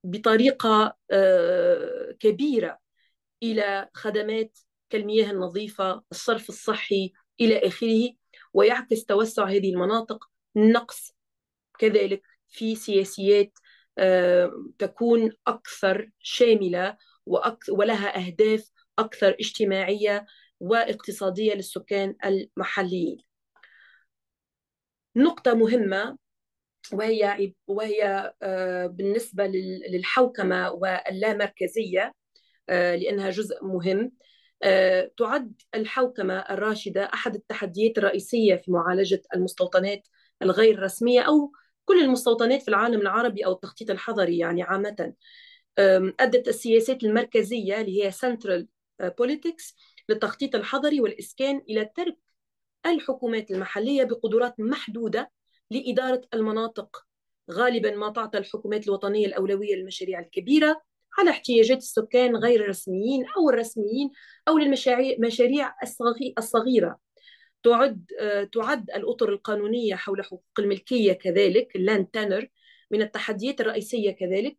بطريقة آه، كبيرة إلى خدمات كالمياه النظيفة الصرف الصحي إلى آخره ويعكس توسع هذه المناطق نقص كذلك في سياسيات آه، تكون أكثر شاملة ولها أهداف أكثر اجتماعية واقتصادية للسكان المحليين نقطة مهمة وهي وهي آه، بالنسبة للحوكمة واللامركزية آه، لأنها جزء مهم آه، تعد الحوكمة الراشدة أحد التحديات الرئيسية في معالجة المستوطنات الغير رسمية أو كل المستوطنات في العالم العربي أو التخطيط الحضري يعني عامة أدت السياسات المركزية اللي هي Central آه، Politics للتخطيط الحضري والإسكان إلى ترك الحكومات المحلية بقدرات محدودة لإدارة المناطق غالبا ما تعطى الحكومات الوطنية الأولوية للمشاريع الكبيرة على احتياجات السكان غير الرسميين أو الرسميين أو للمشاريع الصغيرة تعد آه، تعد الأطر القانونية حول حقوق الملكية كذلك اللاند تانر من التحديات الرئيسية كذلك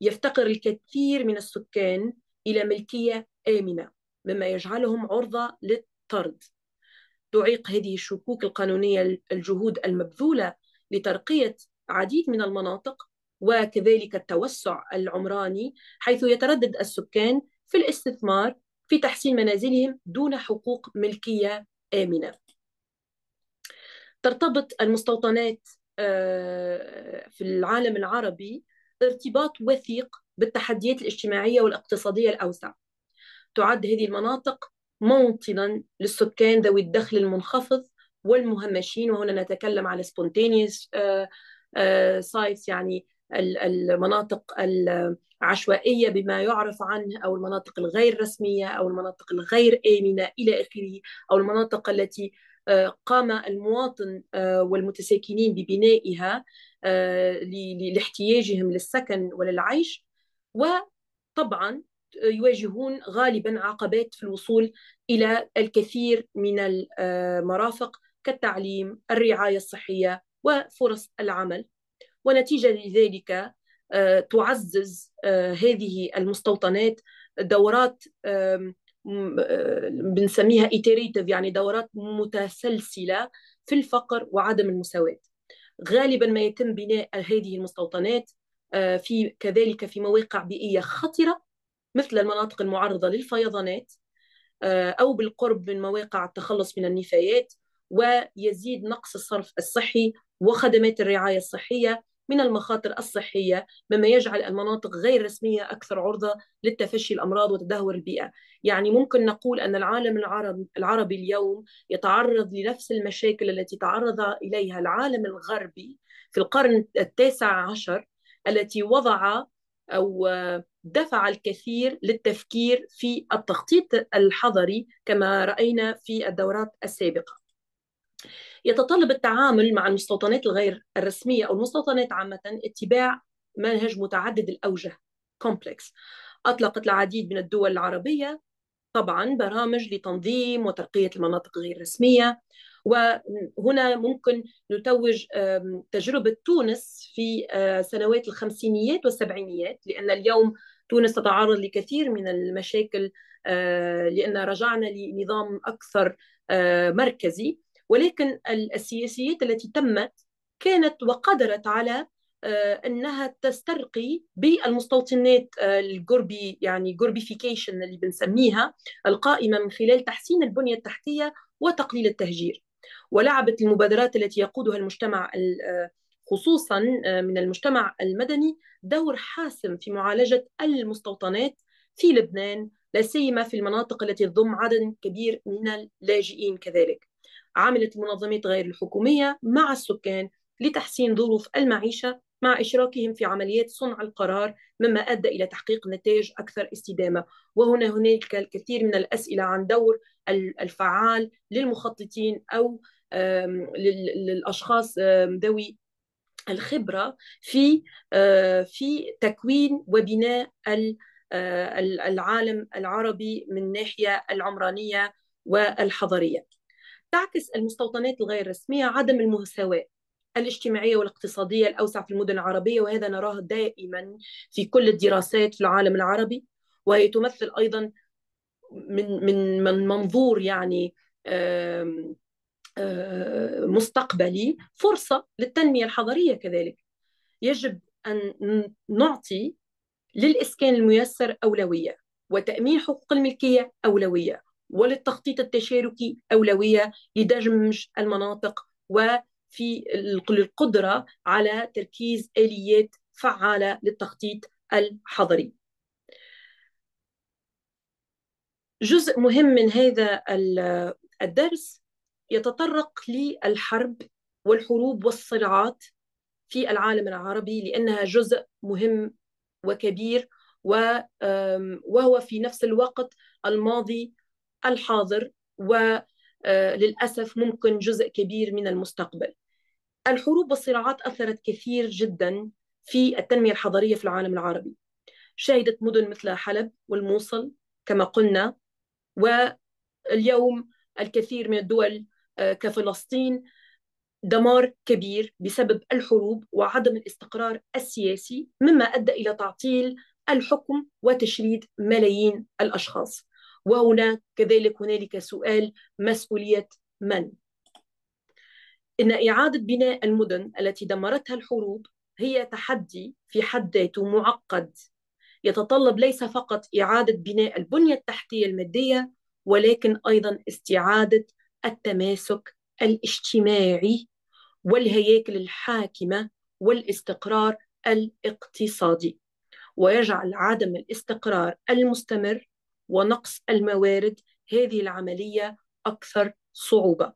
يفتقر الكثير من السكان إلى ملكية آمنة مما يجعلهم عرضة للطرد تعيق هذه الشكوك القانونية الجهود المبذولة لترقية عديد من المناطق وكذلك التوسع العمراني حيث يتردد السكان في الاستثمار في تحسين منازلهم دون حقوق ملكيه امنه. ترتبط المستوطنات آه، في العالم العربي ارتباط وثيق بالتحديات الاجتماعيه والاقتصاديه الاوسع. تعد هذه المناطق موطنا للسكان ذوي الدخل المنخفض والمهمشين وهنا نتكلم على سبونتينيوس سايتس آه، آه، يعني المناطق العشوائيه بما يعرف عنه او المناطق الغير رسميه او المناطق الغير امنه الى اخره او المناطق التي آه، قام المواطن آه، والمتساكنين ببنائها آه، لاحتياجهم للسكن وللعيش وطبعا يواجهون غالبا عقبات في الوصول الى الكثير من المرافق كالتعليم الرعايه الصحيه وفرص العمل ونتيجه لذلك آه، تعزز آه، هذه المستوطنات دورات آه، بنسميها ايتيريتيف يعني دورات متسلسله في الفقر وعدم المساواه غالبا ما يتم بناء هذه المستوطنات في كذلك في مواقع بيئيه خطره مثل المناطق المعرضه للفيضانات او بالقرب من مواقع التخلص من النفايات ويزيد نقص الصرف الصحي وخدمات الرعايه الصحيه من المخاطر الصحية مما يجعل المناطق غير رسمية أكثر عرضة للتفشي الأمراض وتدهور البيئة يعني ممكن نقول أن العالم العربي اليوم يتعرض لنفس المشاكل التي تعرض إليها العالم الغربي في القرن التاسع عشر التي وضع أو دفع الكثير للتفكير في التخطيط الحضري كما رأينا في الدورات السابقة يتطلب التعامل مع المستوطنات الغير الرسمية أو المستوطنات عامة اتباع منهج متعدد الأوجه كومبلكس أطلقت العديد من الدول العربية طبعا برامج لتنظيم وترقية المناطق غير الرسمية وهنا ممكن نتوج تجربة تونس في سنوات الخمسينيات والسبعينيات لأن اليوم تونس تتعرض لكثير من المشاكل لأن رجعنا لنظام أكثر مركزي ولكن السياسيات التي تمت كانت وقدرت على آه، انها تسترقي بالمستوطنات آه، الجربي يعني جربيفيكيشن اللي بنسميها القائمه من خلال تحسين البنيه التحتيه وتقليل التهجير ولعبت المبادرات التي يقودها المجتمع آه، خصوصا من المجتمع المدني دور حاسم في معالجه المستوطنات في لبنان لا سيما في المناطق التي تضم عدد كبير من اللاجئين كذلك عملت المنظمات غير الحكومية مع السكان لتحسين ظروف المعيشة مع إشراكهم في عمليات صنع القرار مما أدى إلى تحقيق نتائج أكثر استدامة وهنا هناك الكثير من الأسئلة عن دور الفعال للمخططين أو للأشخاص ذوي الخبرة في في تكوين وبناء العالم العربي من ناحية العمرانية والحضارية تعكس المستوطنات الغير رسمية عدم المساواة الاجتماعية والاقتصادية الأوسع في المدن العربية وهذا نراه دائما في كل الدراسات في العالم العربي وهي تمثل أيضا من من من منظور يعني آه، مستقبلي فرصة للتنمية الحضرية كذلك يجب أن نعطي للإسكان الميسر أولوية وتأمين حقوق الملكية أولوية وللتخطيط التشاركي أولوية لدمج المناطق وفي القدرة على تركيز آليات فعالة للتخطيط الحضري جزء مهم من هذا الدرس يتطرق للحرب والحروب والصراعات في العالم العربي لأنها جزء مهم وكبير وهو في نفس الوقت الماضي الحاضر وللاسف آه، ممكن جزء كبير من المستقبل. الحروب والصراعات اثرت كثير جدا في التنميه الحضريه في العالم العربي. شهدت مدن مثل حلب والموصل كما قلنا واليوم الكثير من الدول آه، كفلسطين دمار كبير بسبب الحروب وعدم الاستقرار السياسي مما ادى الى تعطيل الحكم وتشريد ملايين الاشخاص. وهنا كذلك هنالك سؤال مسؤولية من إن إعادة بناء المدن التي دمرتها الحروب هي تحدي في حد ذاته معقد يتطلب ليس فقط إعادة بناء البنية التحتية المادية ولكن أيضا استعادة التماسك الاجتماعي والهياكل الحاكمة والاستقرار الاقتصادي ويجعل عدم الاستقرار المستمر ونقص الموارد هذه العملية أكثر صعوبة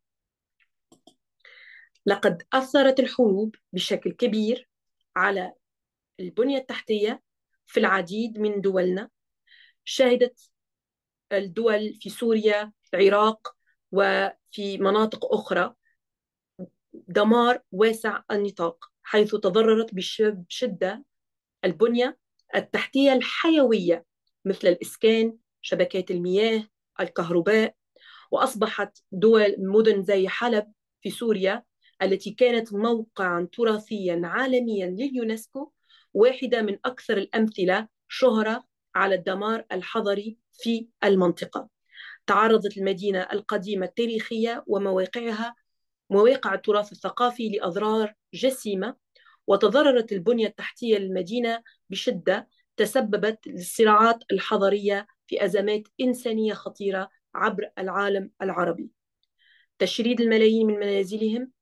لقد أثرت الحروب بشكل كبير على البنية التحتية في العديد من دولنا شهدت الدول في سوريا العراق وفي مناطق أخرى دمار واسع النطاق حيث تضررت بشدة البنية التحتية الحيوية مثل الإسكان شبكات المياه الكهرباء وأصبحت دول مدن زي حلب في سوريا التي كانت موقعا تراثيا عالميا لليونسكو واحدة من أكثر الأمثلة شهرة على الدمار الحضري في المنطقة تعرضت المدينة القديمة التاريخية ومواقعها مواقع التراث الثقافي لأضرار جسيمة وتضررت البنية التحتية للمدينة بشدة تسببت للصراعات الحضرية في أزمات إنسانية خطيرة عبر العالم العربي تشريد الملايين من منازلهم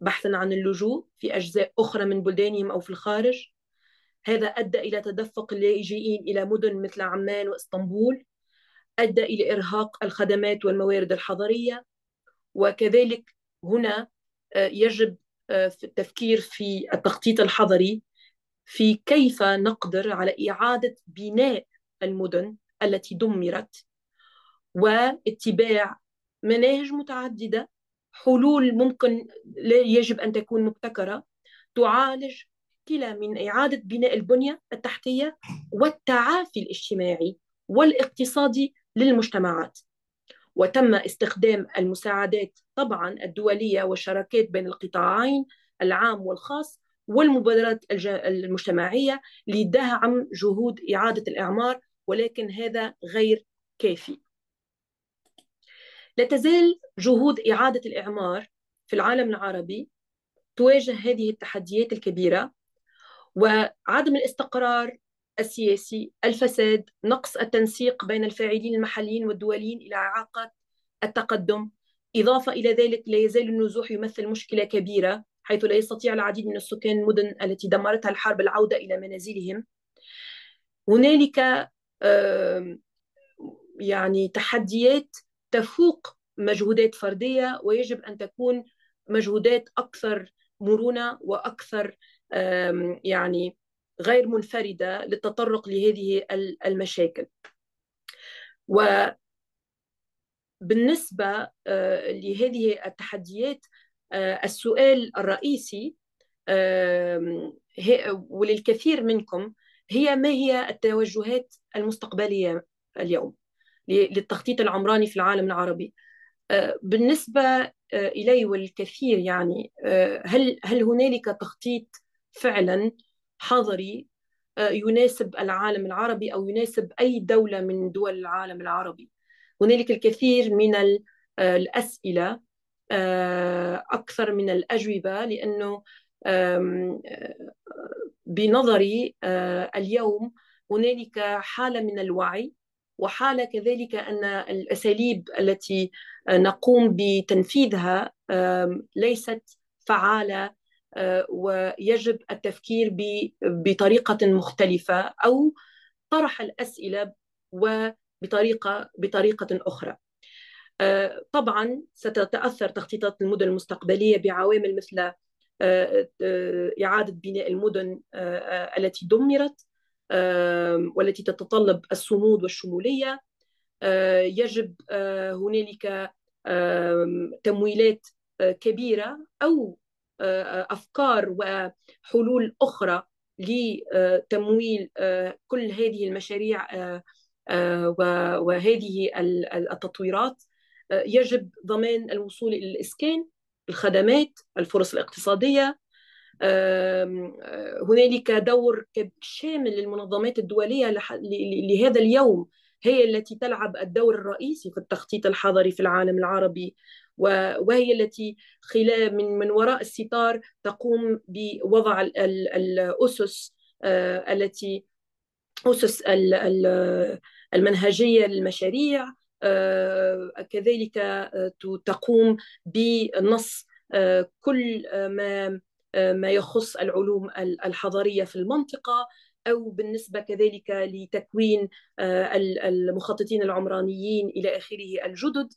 بحثا عن اللجوء في أجزاء أخرى من بلدانهم أو في الخارج هذا أدى إلى تدفق اللاجئين إلى مدن مثل عمان وإسطنبول أدى إلى إرهاق الخدمات والموارد الحضرية وكذلك هنا آه، يجب آه، التفكير في التخطيط الحضري في كيف نقدر على إعادة بناء المدن التي دمرت واتباع مناهج متعدده حلول ممكن يجب ان تكون مبتكره تعالج كلا من اعاده بناء البنيه التحتيه والتعافي الاجتماعي والاقتصادي للمجتمعات وتم استخدام المساعدات طبعا الدوليه والشراكات بين القطاعين العام والخاص والمبادرات المجتمعيه لدعم جهود اعاده الاعمار ولكن هذا غير كافي لا تزال جهود إعادة الإعمار في العالم العربي تواجه هذه التحديات الكبيرة وعدم الاستقرار السياسي، الفساد، نقص التنسيق بين الفاعلين المحليين والدوليين إلى إعاقة التقدم، إضافة إلى ذلك لا يزال النزوح يمثل مشكلة كبيرة حيث لا يستطيع العديد من السكان المدن التي دمرتها الحرب العودة إلى منازلهم. هنالك يعني تحديات تفوق مجهودات فرديه ويجب ان تكون مجهودات اكثر مرونه واكثر يعني غير منفرده للتطرق لهذه المشاكل. وبالنسبه آه، لهذه التحديات آه، السؤال الرئيسي وللكثير منكم هي ما هي التوجهات المستقبلية اليوم للتخطيط العمراني في العالم العربي آه، بالنسبة آه، إلي والكثير يعني آه، هل هل هنالك تخطيط فعلا حضري يناسب العالم العربي أو يناسب أي دولة من دول العالم العربي هنالك الكثير من الأسئلة أكثر من الأجوبة لأنه بنظري اليوم هنالك حاله من الوعي وحاله كذلك ان الاساليب التي نقوم بتنفيذها ليست فعاله ويجب التفكير بطريقه مختلفه او طرح الاسئله وبطريقه بطريقه اخرى. طبعا ستتاثر تخطيطات المدن المستقبليه بعوامل مثل آه، آه، إعادة بناء المدن آه، التي دمرت والتي تتطلب الصمود والشمولية يجب هنالك تمويلات كبيرة أو أفكار وحلول أخرى لتمويل كل هذه المشاريع وهذه التطويرات يجب ضمان الوصول إلى الإسكان الخدمات الفرص الاقتصاديه آه، هنالك دور شامل للمنظمات الدوليه لهذا اليوم هي التي تلعب الدور الرئيسي في التخطيط الحضري في العالم العربي وهي التي خلال من من وراء الستار تقوم بوضع الاسس آه، التي اسس المنهجيه للمشاريع آه، كذلك آه، تقوم بنص آه، كل ما ما يخص العلوم الحضاريه في المنطقه او بالنسبه كذلك لتكوين المخططين العمرانيين الى اخره الجدد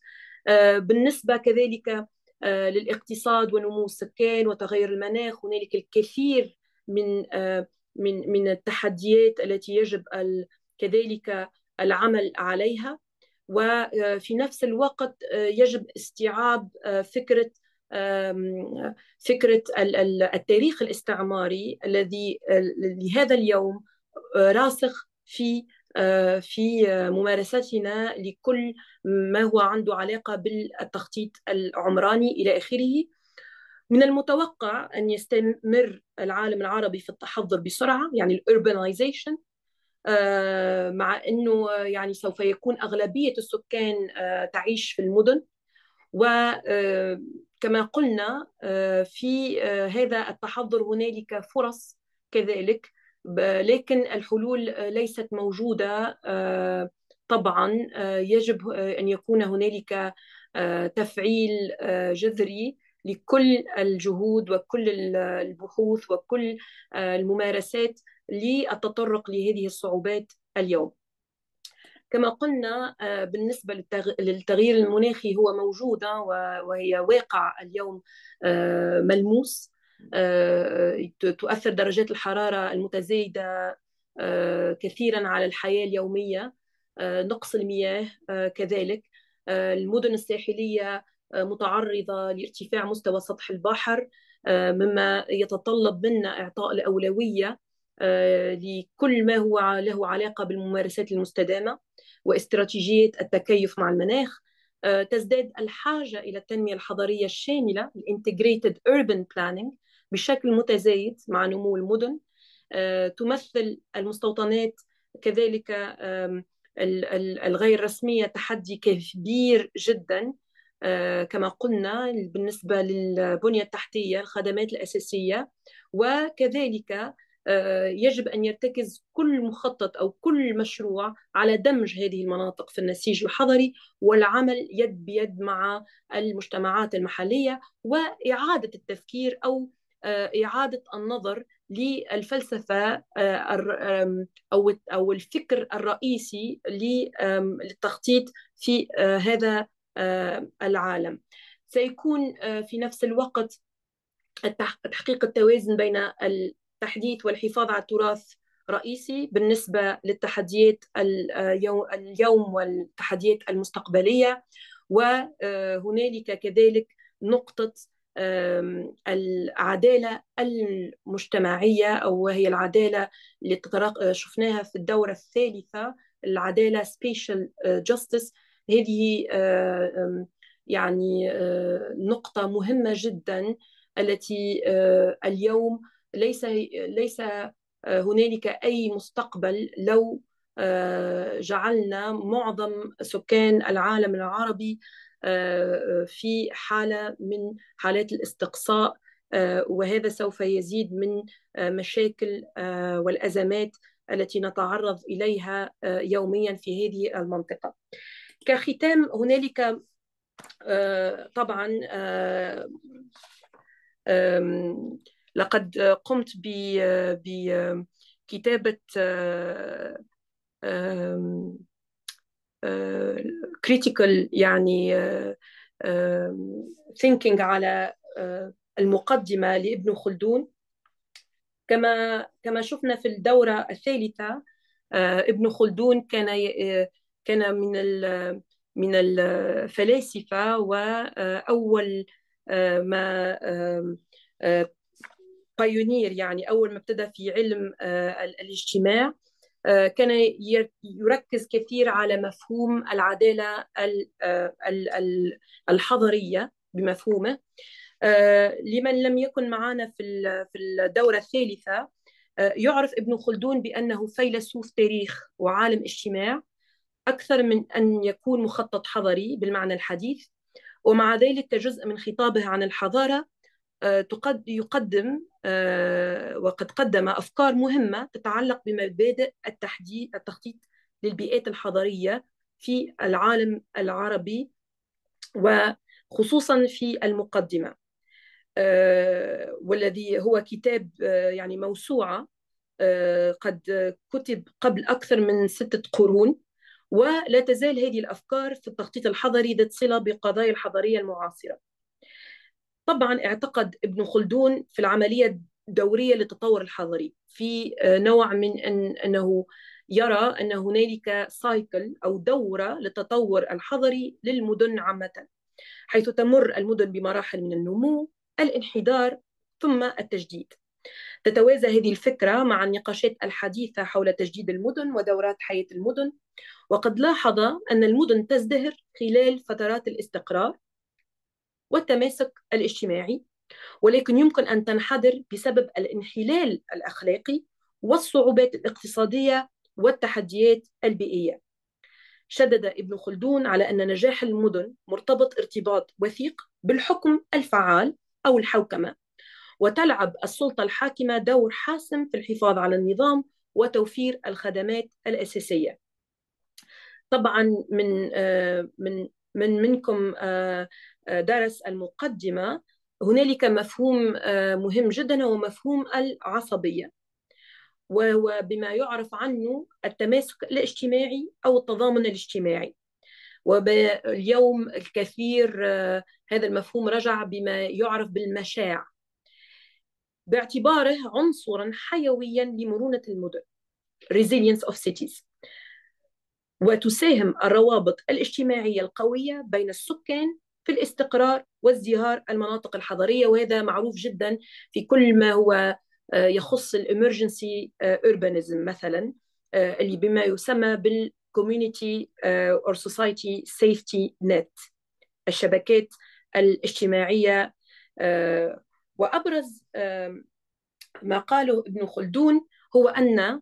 بالنسبه كذلك للاقتصاد ونمو السكان وتغير المناخ هنالك الكثير من من من التحديات التي يجب كذلك العمل عليها وفي نفس الوقت آه، يجب استيعاب آه، فكره فكره التاريخ الاستعماري الذي لهذا اليوم آه، راسخ في في ممارستنا لكل ما هو عنده علاقه بالتخطيط العمراني الى اخره من المتوقع ان يستمر العالم العربي في التحضر بسرعه يعني الاربنايزيشن آه، مع انه يعني سوف يكون اغلبيه السكان آه، تعيش في المدن وكما آه، قلنا في هذا التحضر هنالك فرص كذلك لكن الحلول ليست موجوده طبعا يجب ان يكون هنالك تفعيل جذري لكل الجهود وكل البحوث وكل الممارسات للتطرق لهذه الصعوبات اليوم كما قلنا آه، بالنسبة للتغيير المناخي هو موجودة وهي واقع اليوم آه، ملموس آه، تؤثر درجات الحرارة المتزايدة كثيرا على الحياة اليومية نقص المياه كذلك المدن الساحلية متعرضة لارتفاع مستوى سطح البحر مما يتطلب منا إعطاء الأولوية آه، لكل ما هو له علاقة بالممارسات المستدامة واستراتيجية التكيف مع المناخ آه، تزداد الحاجة إلى التنمية الحضرية الشاملة Integrated Urban Planning بشكل متزايد مع نمو المدن آه، تمثل المستوطنات كذلك الغير رسمية تحدي كبير جدا كما قلنا بالنسبة للبنية التحتية الخدمات الأساسية وكذلك آه، يجب أن يرتكز كل مخطط أو كل مشروع على دمج هذه المناطق في النسيج الحضري والعمل يد بيد مع المجتمعات المحلية وإعادة التفكير أو آه، إعادة النظر للفلسفة آه، أو أو الفكر الرئيسي للتخطيط في هذا العالم سيكون في نفس الوقت تحقيق التوازن بين التحديث والحفاظ على التراث رئيسي بالنسبة للتحديات اليوم والتحديات المستقبلية وهنالك كذلك نقطة العدالة المجتمعية أو وهي العدالة اللي شفناها في الدورة الثالثة العدالة Special justice هذه يعني نقطة مهمة جدا التي اليوم ليس ليس آه، هنالك اي مستقبل لو آه، جعلنا معظم سكان العالم العربي آه، في حاله من حالات الاستقصاء وهذا سوف يزيد من مشاكل والازمات التي نتعرض اليها يوميا في هذه المنطقه. كختام هنالك طبعا لقد قمت بكتابة critical يعني thinking على المقدمة لابن خلدون كما كما شفنا في الدورة الثالثة آه، ابن خلدون كان آه، كان من من الفلاسفة وأول آه، ما بايونير يعني أول ما ابتدى في علم آه، الاجتماع آه، كان يركز كثير على مفهوم العدالة آه، الحضرية بمفهومه لمن لم يكن معنا في الدورة الثالثة يعرف ابن خلدون بأنه فيلسوف تاريخ وعالم اجتماع أكثر من أن يكون مخطط حضري بالمعنى الحديث ومع ذلك كجزء من خطابه عن الحضارة آه، يقدم آه، وقد قدم أفكار مهمة تتعلق بمبادئ التحديد التخطيط للبيئات الحضرية في العالم العربي وخصوصا في المقدمة آه، والذي هو كتاب يعني موسوعة قد كتب قبل أكثر من ستة قرون ولا تزال هذه الأفكار في التخطيط الحضري ذات صلة بقضايا الحضرية المعاصرة طبعا اعتقد ابن خلدون في العملية الدورية للتطور الحضري في آه، نوع من أن أنه يرى أن هنالك سايكل أو دورة للتطور الحضري للمدن عامة حيث تمر المدن بمراحل من النمو الانحدار ثم التجديد تتوازى هذه الفكرة مع النقاشات الحديثة حول تجديد المدن ودورات حياة المدن وقد لاحظ أن المدن تزدهر خلال فترات الاستقرار والتماسك الاجتماعي ولكن يمكن أن تنحدر بسبب الانحلال الأخلاقي والصعوبات الاقتصادية والتحديات البيئية شدد ابن خلدون على أن نجاح المدن مرتبط ارتباط وثيق بالحكم الفعال أو الحوكمة وتلعب السلطة الحاكمة دور حاسم في الحفاظ على النظام وتوفير الخدمات الأساسية طبعا من آه، من من منكم آه، آه، درس المقدمة هنالك مفهوم آه، مهم جدا هو مفهوم العصبية وهو بما يعرف عنه التماسك الاجتماعي أو التضامن الاجتماعي واليوم الكثير آه، هذا المفهوم رجع بما يعرف بالمشاع باعتباره عنصرا حيويا لمرونة المدن resilience of cities وتساهم الروابط الاجتماعية القوية بين السكان في الاستقرار وازدهار المناطق الحضريه وهذا معروف جدا في كل ما هو آه، يخص الامرجنسي urbanism آه، مثلا آه، اللي بما يسمى بالكوميونتي اور سوسايتي سيفتي نت الشبكات الاجتماعيه وابرز ما قاله ابن خلدون هو ان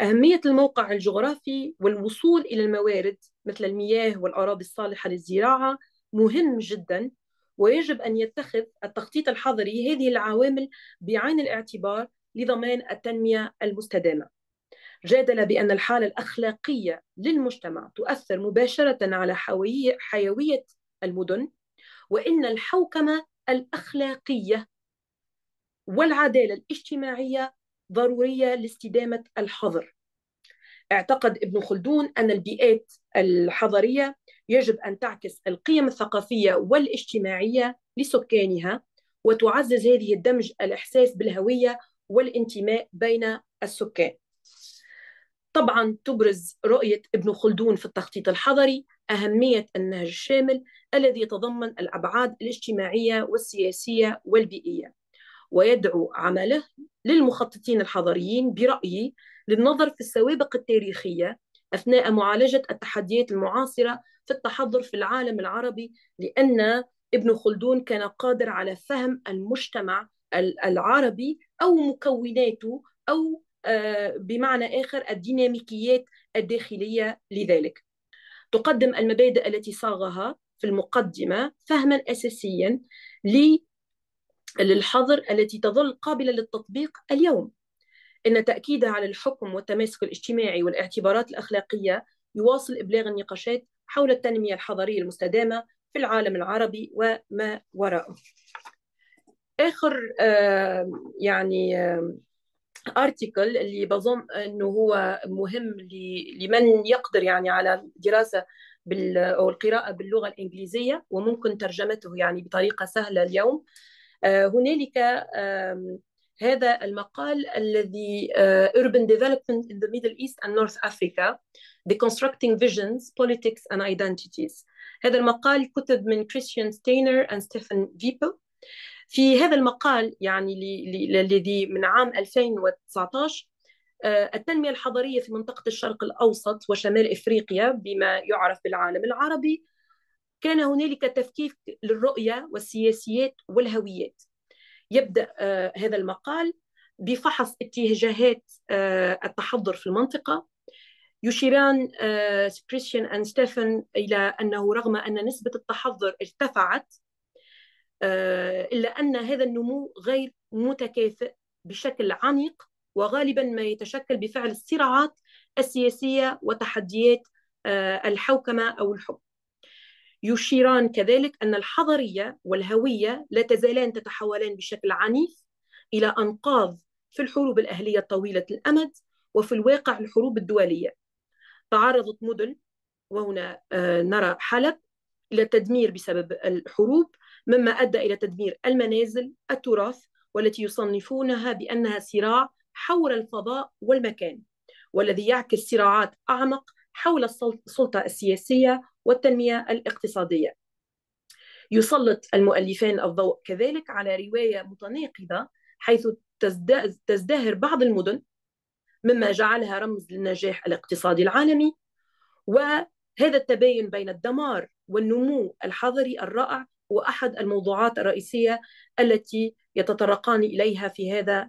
اهميه الموقع الجغرافي والوصول الى الموارد مثل المياه والاراضي الصالحه للزراعه مهم جدا ويجب أن يتخذ التخطيط الحضري هذه العوامل بعين الاعتبار لضمان التنمية المستدامة جادل بأن الحالة الأخلاقية للمجتمع تؤثر مباشرة على حيوية المدن وإن الحوكمة الأخلاقية والعدالة الاجتماعية ضرورية لاستدامة الحظر اعتقد ابن خلدون أن البيئات الحضرية يجب أن تعكس القيم الثقافية والاجتماعية لسكانها وتعزز هذه الدمج الإحساس بالهوية والانتماء بين السكان طبعا تبرز رؤية ابن خلدون في التخطيط الحضري أهمية النهج الشامل الذي يتضمن الأبعاد الاجتماعية والسياسية والبيئية ويدعو عمله للمخططين الحضريين برأيي للنظر في السوابق التاريخية أثناء معالجة التحديات المعاصرة في التحضر في العالم العربي لأن ابن خلدون كان قادر على فهم المجتمع العربي أو مكوناته أو آه، بمعنى آخر الديناميكيات الداخلية لذلك تقدم المبادئ التي صاغها في المقدمة فهما أساسيا للحظر التي تظل قابلة للتطبيق اليوم أن تأكيدها على الحكم والتماسك الاجتماعي والاعتبارات الأخلاقية يواصل إبلاغ النقاشات حول التنمية الحضرية المستدامة في العالم العربي وما وراءه آخر يعني أرتيكل ارتكل اللي بظن انه هو مهم لمن يقدر يعني على دراسه بال او القراءه باللغه الانجليزيه وممكن ترجمته يعني بطريقه سهله اليوم آه، هنالك هذا المقال الذي uh, Urban Development in the Middle East and North Africa Deconstructing Visions, Politics and Identities هذا المقال كتب من كريستيان ستينر and ستيفن فيبل في هذا المقال يعني الذي من عام 2019 uh, التنمية الحضرية في منطقة الشرق الأوسط وشمال إفريقيا بما يعرف بالعالم العربي كان هنالك تفكيك للرؤية والسياسيات والهويات يبدا آه، هذا المقال بفحص اتجاهات آه، التحضر في المنطقه يشيران كريستيان آه، أند ستيفن إلى أنه رغم أن نسبة التحضر ارتفعت إلا أن هذا النمو غير متكافئ بشكل عميق وغالبا ما يتشكل بفعل الصراعات السياسية وتحديات الحوكمة أو الحكم يشيران كذلك أن الحضرية والهوية لا تزالان تتحولان بشكل عنيف إلى أنقاض في الحروب الأهلية طويلة الأمد وفي الواقع الحروب الدولية تعرضت مدن وهنا آه، نرى حلب إلى التدمير بسبب الحروب مما أدى إلى تدمير المنازل التراث والتي يصنفونها بأنها صراع حول الفضاء والمكان والذي يعكس صراعات أعمق حول السلطة السياسية والتنمية الاقتصادية يسلط المؤلفان الضوء كذلك على رواية متناقضة حيث تزدهر بعض المدن مما جعلها رمز للنجاح الاقتصادي العالمي وهذا التباين بين الدمار والنمو الحضري الرائع هو أحد الموضوعات الرئيسية التي يتطرقان إليها في هذا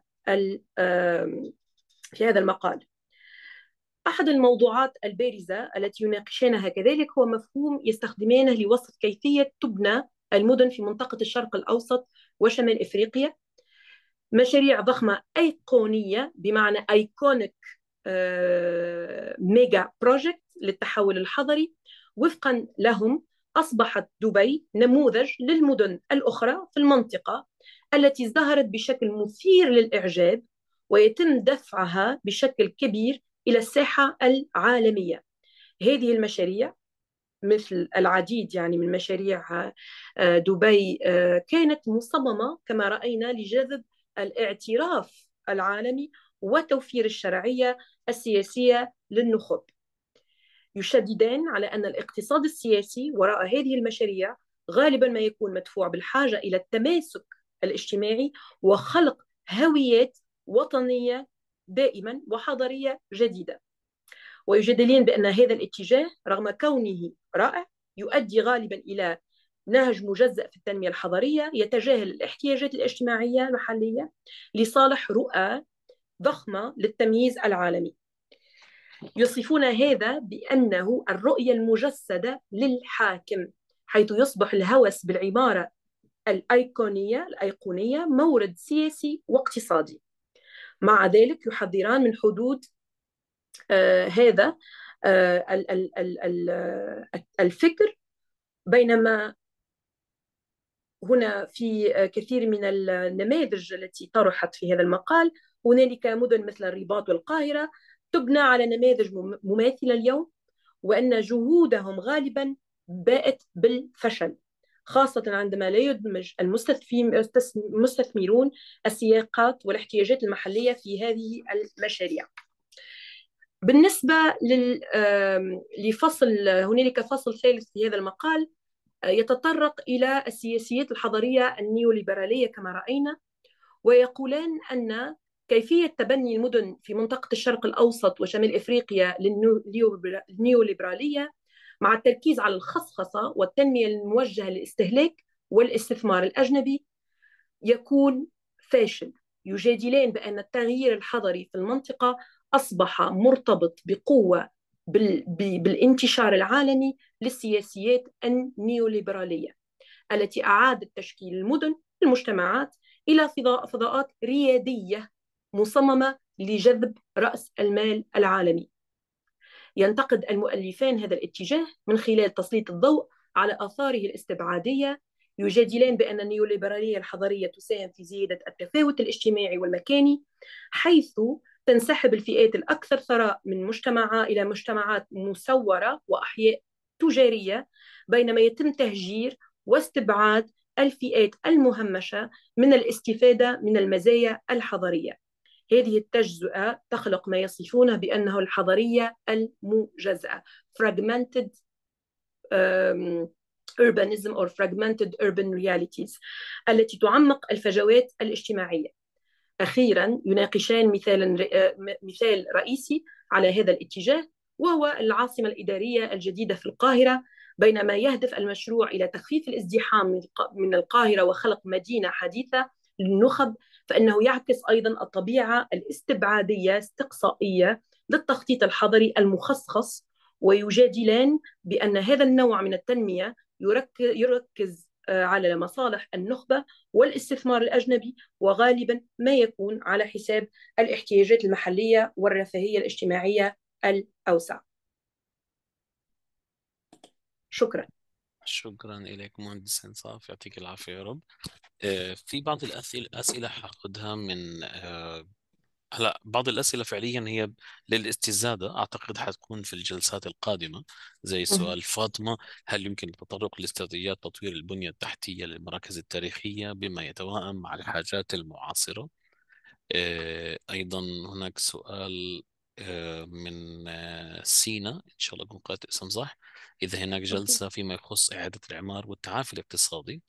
في هذا المقال أحد الموضوعات البارزة التي يناقشانها كذلك هو مفهوم يستخدمانه لوصف كيفية تبنى المدن في منطقة الشرق الأوسط وشمال إفريقيا مشاريع ضخمة أيقونية بمعنى أيكونيك ميجا بروجكت للتحول الحضري وفقا لهم أصبحت دبي نموذج للمدن الأخرى في المنطقة التي ازدهرت بشكل مثير للإعجاب ويتم دفعها بشكل كبير إلى الساحة العالمية هذه المشاريع مثل العديد يعني من مشاريع آه، دبي آه، كانت مصممة كما رأينا لجذب الاعتراف العالمي وتوفير الشرعية السياسية للنخب يشددان على أن الاقتصاد السياسي وراء هذه المشاريع غالبا ما يكون مدفوع بالحاجة إلى التماسك الاجتماعي وخلق هويات وطنية دائما وحضارية جديدة ويجادلين بأن هذا الاتجاه رغم كونه رائع يؤدي غالبا إلى نهج مجزأ في التنمية الحضرية يتجاهل الاحتياجات الاجتماعية المحلية لصالح رؤى ضخمة للتمييز العالمي يصفون هذا بأنه الرؤية المجسدة للحاكم حيث يصبح الهوس بالعمارة الأيقونية الأيقونية مورد سياسي واقتصادي مع ذلك يحذران من حدود آه، هذا آه، آه، الفكر بينما هنا في كثير من النماذج التي طرحت في هذا المقال هنالك مدن مثل الرباط والقاهرة تبنى على نماذج مماثلة اليوم وأن جهودهم غالبا باءت بالفشل خاصة عندما لا يدمج المستثمرون السياقات والاحتياجات المحلية في هذه المشاريع بالنسبة لفصل هنالك فصل ثالث في هذا المقال يتطرق إلى السياسيات الحضرية النيوليبرالية كما رأينا ويقولان أن كيفية تبني المدن في منطقة الشرق الأوسط وشمال إفريقيا للنيوليبرالية مع التركيز على الخصخصة والتنمية الموجهة للاستهلاك والاستثمار الأجنبي يكون فاشل يجادلان بأن التغيير الحضري في المنطقة أصبح مرتبط بقوة بالانتشار العالمي للسياسيات النيوليبرالية التي أعادت تشكيل المدن المجتمعات إلى فضاءات ريادية مصممة لجذب رأس المال العالمي ينتقد المؤلفان هذا الاتجاه من خلال تسليط الضوء على آثاره الاستبعادية يجادلان بأن النيوليبرالية الحضرية تساهم في زيادة التفاوت الاجتماعي والمكاني حيث تنسحب الفئات الأكثر ثراء من مجتمع إلى مجتمعات مسورة وأحياء تجارية بينما يتم تهجير واستبعاد الفئات المهمشة من الاستفادة من المزايا الحضرية هذه التجزئة تخلق ما يصفونه بأنه الحضرية المجزأة fragmented um, urbanism or fragmented urban realities التي تعمق الفجوات الاجتماعية أخيرا يناقشان مثالا آه، مثال رئيسي على هذا الاتجاه وهو العاصمة الإدارية الجديدة في القاهرة بينما يهدف المشروع إلى تخفيف الازدحام من القاهرة وخلق مدينة حديثة للنخب فإنه يعكس أيضا الطبيعة الاستبعادية استقصائية للتخطيط الحضري المخصص ويجادلان بأن هذا النوع من التنمية يركز آه، على مصالح النخبة والاستثمار الأجنبي وغالبا ما يكون على حساب الاحتياجات المحلية والرفاهية الاجتماعية الأوسع شكراً شكرا لك مهندس انصاف يعطيك العافيه يا رب آه، في بعض الاسئله اسئله حاخذها من آه، هلا بعض الاسئله فعليا هي للاستزاده اعتقد حتكون في الجلسات القادمه زي سؤال فاطمه هل يمكن التطرق لاستراتيجيات تطوير البنيه التحتيه للمراكز التاريخيه بما يتوائم مع الحاجات المعاصره آه، ايضا هناك سؤال من سينا ان شاء الله اكون قرات اسم صح إذا هناك جلسة فيما يخص إعادة الإعمار والتعافي الاقتصادي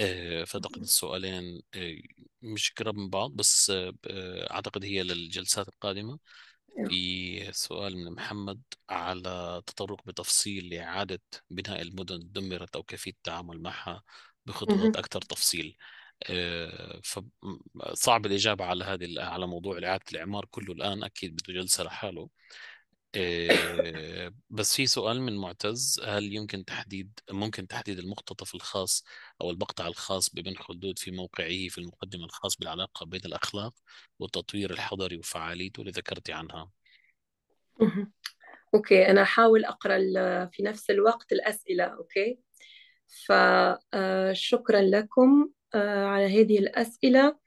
آه، فأعتقد السؤالين آه، مش قرب من بعض بس آه، أعتقد هي للجلسات القادمة أيوه. في سؤال من محمد على تطرق بتفصيل لإعادة بناء المدن دمرت أو كيفية التعامل معها بخطوات أكثر تفصيل فصعب الإجابة على هذه على موضوع إعادة الإعمار كله الآن أكيد بده جلسة لحاله آه، بس في سؤال من معتز هل يمكن تحديد ممكن تحديد المقتطف الخاص او المقطع الخاص بابن خلدود في موقعه في المقدمه الخاص بالعلاقه بين الاخلاق والتطوير الحضري وفعاليته اللي ذكرتي عنها اوكي انا احاول اقرا في نفس الوقت الاسئله اوكي فشكرا آه، لكم آه، على هذه الاسئله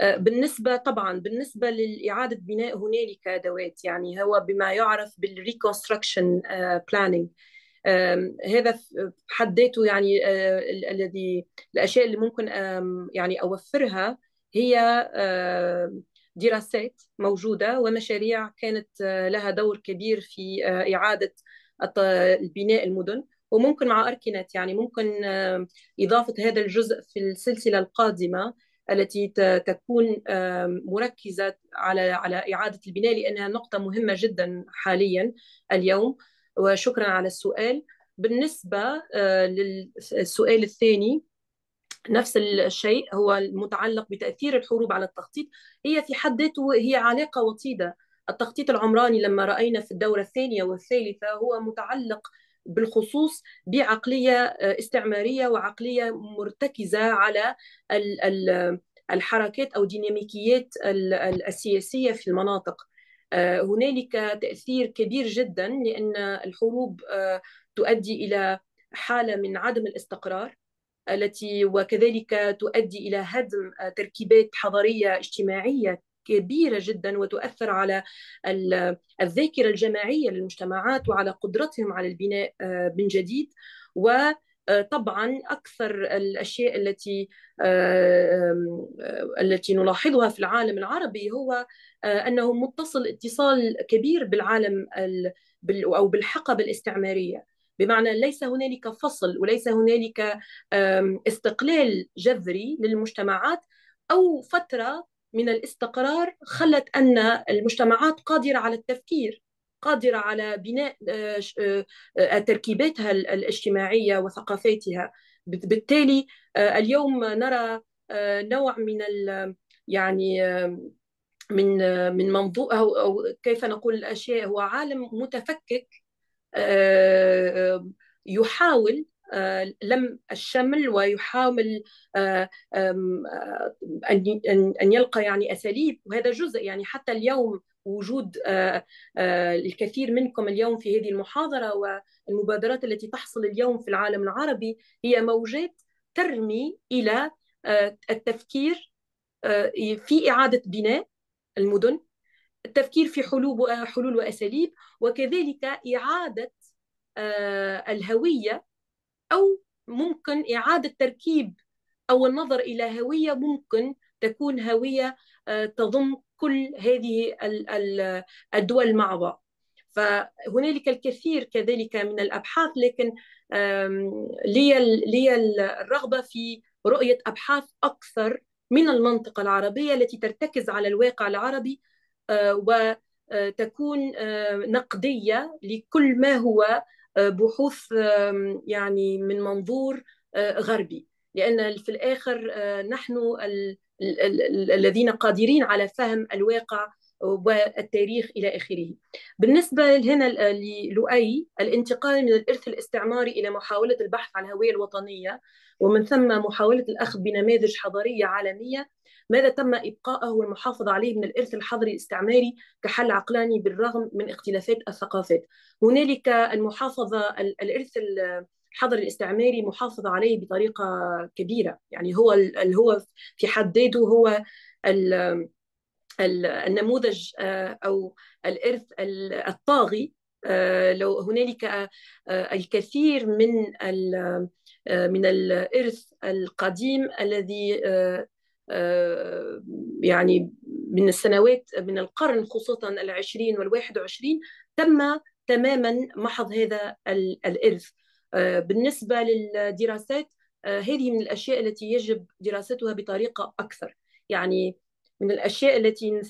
آه، بالنسبه طبعا بالنسبه لاعاده بناء هنالك ادوات يعني هو بما يعرف بالريكونستراكشن بلاننج آه، هذا بحد ذاته يعني آه، الذي الاشياء اللي ممكن يعني اوفرها هي دراسات موجوده ومشاريع كانت لها دور كبير في اعاده بناء المدن وممكن مع اركنت يعني ممكن اضافه هذا الجزء في السلسله القادمه التي تكون مركزه على على اعاده البناء لانها نقطه مهمه جدا حاليا اليوم وشكرا على السؤال بالنسبه آه، للسؤال الثاني نفس الشيء هو المتعلق بتاثير الحروب على التخطيط هي في حد ذاته هي علاقه وطيده التخطيط العمراني لما راينا في الدوره الثانيه والثالثه هو متعلق بالخصوص بعقليه آه، استعماريه وعقليه مرتكزه على الحركات او ديناميكيات السياسيه في المناطق آه، هنالك تاثير كبير جدا لان الحروب آه، تؤدي الى حاله من عدم الاستقرار التي وكذلك تؤدي الى هدم تركيبات حضاريه اجتماعيه كبيرة جدا وتؤثر على الذاكرة الجماعية للمجتمعات وعلى قدرتهم على البناء آه، من جديد و آه، طبعا اكثر الاشياء التي آه، التي نلاحظها في العالم العربي هو انه متصل اتصال كبير بالعالم او بالحقبه الاستعماريه بمعنى ليس هنالك فصل وليس هنالك استقلال جذري للمجتمعات او فتره من الاستقرار خلت ان المجتمعات قادره على التفكير قادره على بناء آه، آه، آه، تركيباتها الاجتماعيه وثقافاتها بالتالي اليوم نرى نوع من يعني من من منظو او كيف نقول الاشياء هو عالم متفكك يحاول آه، لم الشمل ويحاول آه، آه، ان يلقى يعني اساليب وهذا جزء يعني حتى اليوم وجود الكثير منكم اليوم في هذه المحاضره والمبادرات التي تحصل اليوم في العالم العربي هي موجات ترمي الى التفكير في اعاده بناء المدن التفكير في حلول حلول واساليب وكذلك اعاده الهويه أو ممكن إعادة تركيب أو النظر إلى هوية ممكن تكون هوية آه، تضم كل هذه الدول مع بعض فهنالك الكثير كذلك من الابحاث لكن لي لي الرغبه في رؤيه ابحاث اكثر من المنطقه العربيه التي ترتكز على الواقع العربي آه، وتكون آه، نقديه لكل ما هو بحوث يعني من منظور آه، غربي لان في الاخر آه، نحن الذين قادرين على فهم الواقع والتاريخ الى اخره. بالنسبه هنا للؤي الانتقال من الارث الاستعماري الى محاوله البحث عن الهويه الوطنيه ومن ثم محاوله الاخذ بنماذج حضاريه عالميه ماذا تم إبقاءه والمحافظة عليه من الإرث الحضري الاستعماري كحل عقلاني بالرغم من اختلافات الثقافات هنالك المحافظة الإرث الحضري الاستعماري محافظة عليه بطريقة كبيرة يعني هو هو في حد ذاته هو النموذج آه، أو الإرث الطاغي آه، لو هنالك آه، الكثير من من الارث القديم الذي آه، يعني من السنوات من القرن خصوصا العشرين والواحد وعشرين تم تماما محض هذا الإرث آه، بالنسبة للدراسات آه، هذه من الأشياء التي يجب دراستها بطريقة أكثر يعني من الأشياء التي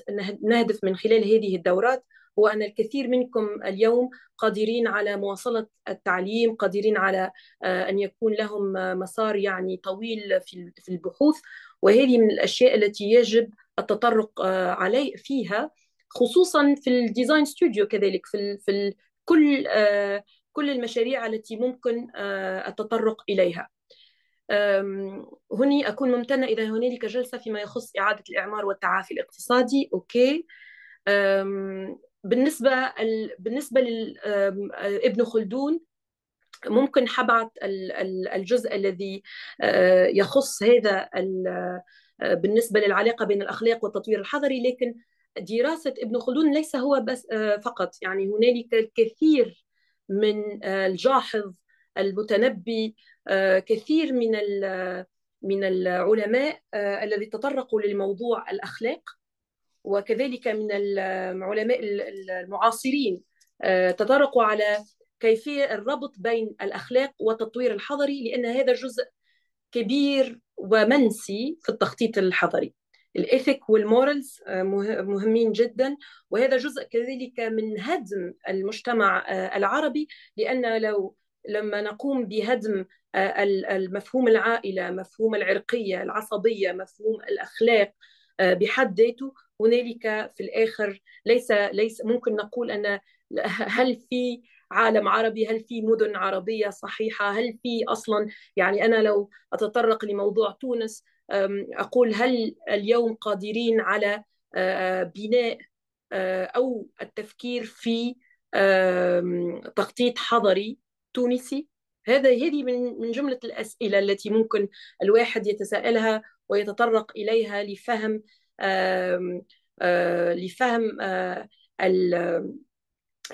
نهدف من خلال هذه الدورات هو أن الكثير منكم اليوم قادرين على مواصلة التعليم قادرين على أن يكون لهم مسار يعني طويل في البحوث وهذه من الأشياء التي يجب التطرق آه، عليه فيها خصوصا في الديزاين ستوديو كذلك في في كل آه، كل المشاريع التي ممكن آه، التطرق اليها هني اكون ممتنه اذا هنالك جلسه فيما يخص اعاده الاعمار والتعافي الاقتصادي اوكي بالنسبه بالنسبه لابن خلدون ممكن حبعت الجزء الذي آه، يخص هذا آه، بالنسبة للعلاقة بين الأخلاق والتطوير الحضري لكن دراسة ابن خلدون ليس هو بس آه، فقط يعني هنالك الكثير من الجاحظ المتنبي كثير من من العلماء الذي تطرقوا للموضوع الأخلاق وكذلك من العلماء المعاصرين تطرقوا على كيفية الربط بين الأخلاق والتطوير الحضري لأن هذا جزء كبير ومنسي في التخطيط الحضري الإيثيك والمورالز آه، مهمين جدا وهذا جزء كذلك من هدم المجتمع آه، العربي لأن لو لما نقوم بهدم آه، المفهوم العائلة مفهوم العرقية العصبية مفهوم الأخلاق بحد ذاته هنالك في الآخر ليس ليس ممكن نقول أن هل في عالم عربي هل في مدن عربية صحيحة هل في أصلا يعني أنا لو أتطرق لموضوع تونس أقول هل اليوم قادرين على آه، آه، بناء آه، أو التفكير في تخطيط حضري تونسي هذا هذه من من جمله الاسئله التي ممكن الواحد يتساءلها ويتطرق اليها لفهم لفهم آآ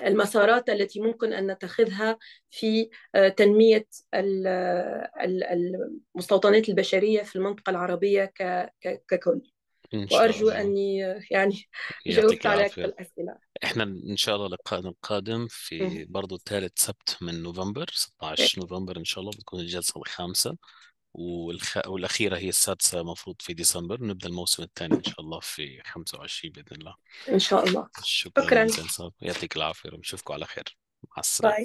المسارات التي ممكن ان نتخذها في آه، تنميه آه، المستوطنات البشريه في المنطقه العربيه ككل وارجو الله. اني يعني جاوبت على الاسئله احنا ان شاء الله لقائنا القادم في برضه ثالث سبت من نوفمبر 16 إيه. نوفمبر ان شاء الله بتكون الجلسه الخامسه والخ... والأخيرة هي السادسة المفروض في ديسمبر نبدأ الموسم الثاني إن شاء الله في 25 بإذن الله إن شاء الله شكرا شكرا يعطيك العافية ونشوفكم على خير مع السلامة باي.